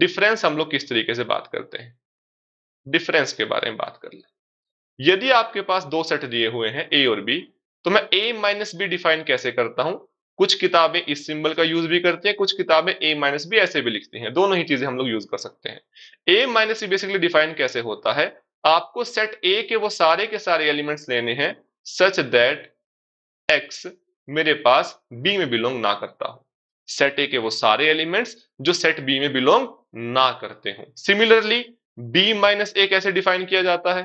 डिफरेंस हम लोग किस तरीके से बात करते हैं डिफरेंस के बारे में बात कर ले यदि आपके पास दो सेट दिए हुए हैं ए और बी तो मैं ए माइनस बी डिफाइन कैसे करता हूं कुछ किताबें इस सिंबल का यूज भी करती हैं कुछ किताबें ए माइनस बी ऐसे भी लिखती हैं दोनों ही चीजें हम लोग यूज कर सकते हैं A minus B basically define कैसे होता है आपको सेट ए के वो सारे के सारे एलिमेंट्स लेने हैं सच दैट एक्स मेरे पास बी में बिलोंग ना करता हो सेट ए के वो सारे एलिमेंट्स जो सेट बी में बिलोंग ना करते हो सिमिलरली बी माइनस ए कैसे डिफाइन किया जाता है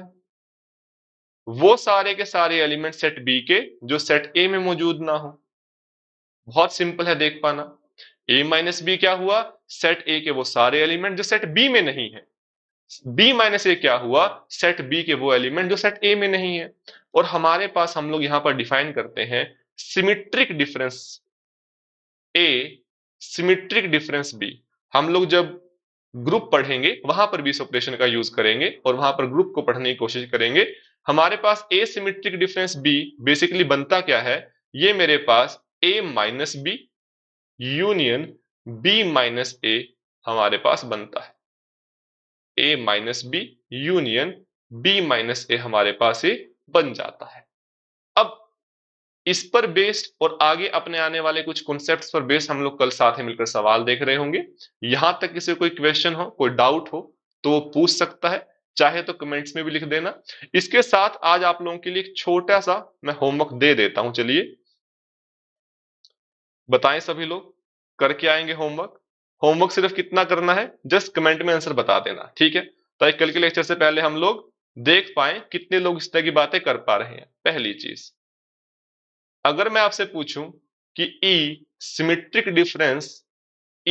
वो सारे के सारे एलिमेंट सेट बी के जो सेट ए में मौजूद ना हो बहुत सिंपल है देख पाना ए माइनस बी क्या हुआ सेट ए के वो सारे एलिमेंट जो सेट बी में नहीं है बी माइनस ए क्या हुआ सेट बी के वो एलिमेंट जो सेट ए में नहीं है और हमारे पास हम लोग यहां पर डिफाइन करते हैं symmetric difference A symmetric difference B हम लोग जब ग्रुप पढ़ेंगे वहां पर भी इस ऑपरेशन का यूज करेंगे और वहां पर ग्रुप को पढ़ने की कोशिश करेंगे हमारे पास A symmetric difference B basically बनता क्या है ये मेरे पास A minus B union B minus A हमारे पास बनता है A minus B union B minus A हमारे पास ये बन जाता है अब इस पर बेस्ड और आगे अपने आने वाले कुछ कॉन्सेप्ट्स पर बेस्ड हम लोग कल साथ ही मिलकर सवाल देख रहे होंगे यहां तक किसी कोई क्वेश्चन हो कोई डाउट हो तो वो पूछ सकता है चाहे तो कमेंट्स में भी लिख देना इसके साथ आज आप लोगों के लिए एक छोटा सा मैं होमवर्क दे देता हूं चलिए बताएं सभी लोग करके आएंगे होमवर्क होमवर्क सिर्फ कितना करना है जस्ट कमेंट में आंसर बता देना ठीक है तो कल के लेक्चर से पहले हम लोग देख पाए कितने लोग इस तरह की बातें कर पा रहे हैं पहली चीज अगर मैं आपसे पूछूं कि E symmetric difference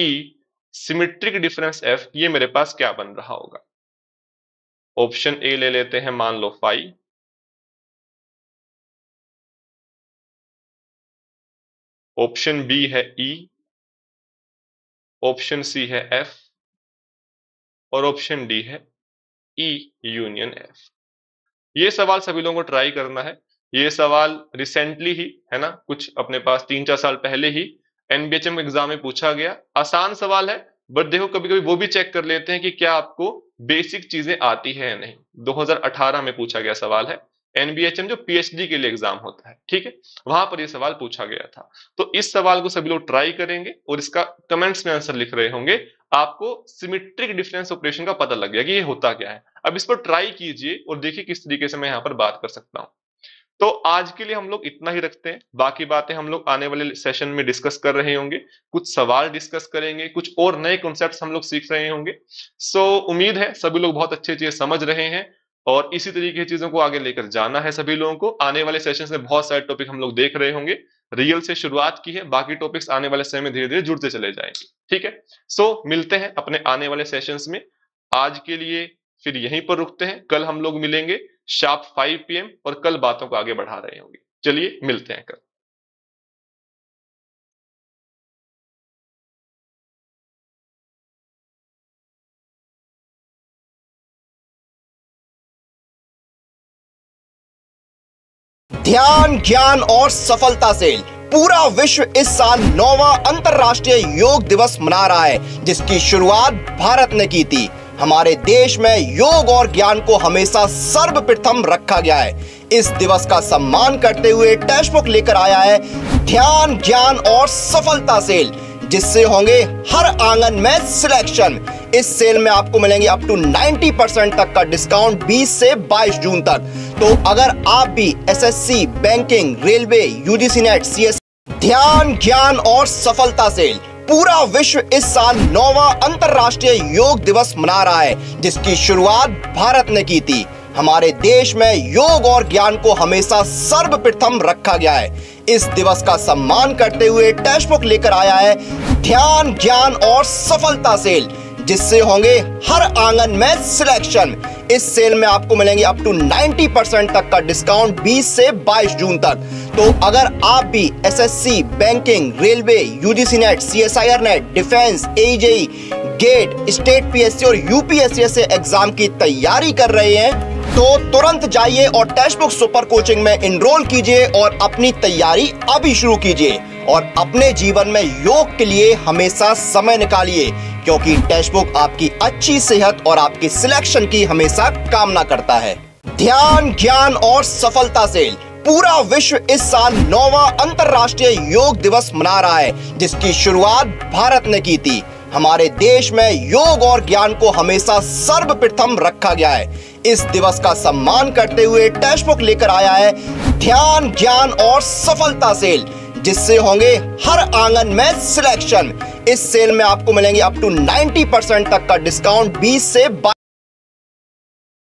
E symmetric difference F ये मेरे पास क्या बन रहा होगा ऑप्शन ए ले लेते हैं मान लो फाइव ऑप्शन बी है ई e, ऑप्शन सी है एफ और ऑप्शन डी है ई यूनियन एफ ये सवाल सभी लोगों को ट्राई करना है ये सवाल रिसेंटली ही है ना कुछ अपने पास तीन चार साल पहले ही एनबीएचएम एग्जाम में पूछा गया आसान सवाल है बट देखो कभी कभी वो भी चेक कर लेते हैं कि क्या आपको बेसिक चीजें आती है या नहीं 2018 में पूछा गया सवाल है एनबीएचएम जो पीएचडी के लिए एग्जाम होता है ठीक है वहां पर ये सवाल पूछा गया था तो इस सवाल को सभी लोग ट्राई करेंगे और इसका कमेंट्स में आंसर लिख रहे होंगे आपको सिमेट्रिक डिफरेंस ऑपरेशन का पता लग गया कि ये होता क्या है अब इस पर ट्राई कीजिए और देखिए किस तरीके से मैं यहाँ पर बात कर सकता हूँ तो आज के लिए हम लोग इतना ही रखते हैं बाकी बातें हम लोग आने वाले सेशन में डिस्कस कर रहे होंगे कुछ सवाल डिस्कस करेंगे कुछ और नए कॉन्सेप्ट हम लोग सीख रहे होंगे सो so, उम्मीद है सभी लोग बहुत अच्छी चीजें समझ रहे हैं और इसी तरीके की चीजों को आगे लेकर जाना है सभी लोगों को आने वाले सेशन में बहुत सारे टॉपिक हम लोग देख रहे होंगे रियल से शुरुआत की है बाकी टॉपिक्स आने वाले समय में धीरे धीरे जुड़ते चले जाएंगे ठीक है सो so, मिलते हैं अपने आने वाले सेशंस में आज के लिए फिर यहीं पर रुकते हैं कल हम लोग मिलेंगे शार्प 5 पीएम और कल बातों को आगे बढ़ा रहे होंगे चलिए मिलते हैं कल ध्यान ज्ञान और सफलता सेल पूरा विश्व इस साल नौवा अंतरराष्ट्रीय योग दिवस मना रहा है जिसकी शुरुआत भारत ने की थी हमारे देश में योग और ज्ञान को हमेशा सर्वप्रथम रखा गया है इस दिवस का सम्मान करते हुए टेक्स्ट बुक लेकर आया है ध्यान ज्ञान और सफलता सेल जिससे होंगे हर आंगन में सिलेक्शन इस सेल में आपको मिलेंगे अप टू 90 परसेंट तक का डिस्काउंट 20 से 22 जून तक तो अगर आप भी SSC, banking railway UGC NET C ध्यान ज्ञान और सफलता सेल पूरा विश्व इस साल नौवा अंतर्राष्ट्रीय योग दिवस मना रहा है जिसकी शुरुआत भारत ने की थी हमारे देश में योग और ज्ञान को हमेशा सर्वप्रथम रखा गया है इस दिवस का सम्मान करते हुए टेक्स्ट बुक लेकर आया है ध्यान ज्ञान और सफलता सेल जिससे होंगे हर आंगन में सिलेक्शन इस सेल में आपको मिलेंगे अप टू 90 परसेंट तक का डिस्काउंट 20 से 22 जून तक तो अगर आप भी SSC, banking railway UGC NET CSIR NET defence AJE GATE state PSC और यूपीएससी से एग्जाम की तैयारी कर रहे हैं तो तुरंत जाइए और टेक्स्ट बुक सुपर कोचिंग में इनरोल कीजिए और अपनी तैयारी अभी शुरू कीजिए और अपने जीवन में योग के लिए हमेशा समय निकालिए क्योंकि टेक्स्ट बुक आपकी अच्छी सेहत और आपकी सिलेक्शन की हमेशा कामना करता है ध्यान ज्ञान और सफलता से पूरा विश्व इस साल नौवा अंतर्राष्ट्रीय योग दिवस मना रहा है जिसकी शुरुआत भारत ने की थी हमारे देश में योग और ज्ञान को हमेशा सर्वप्रथम रखा गया है इस दिवस का सम्मान करते हुए टेक्स्ट बुक लेकर आया है ध्यान ज्ञान और सफलता सेल जिससे होंगे हर आंगन में सिलेक्शन इस सेल में आपको मिलेंगे अप टू 90 परसेंट तक का डिस्काउंट 20 से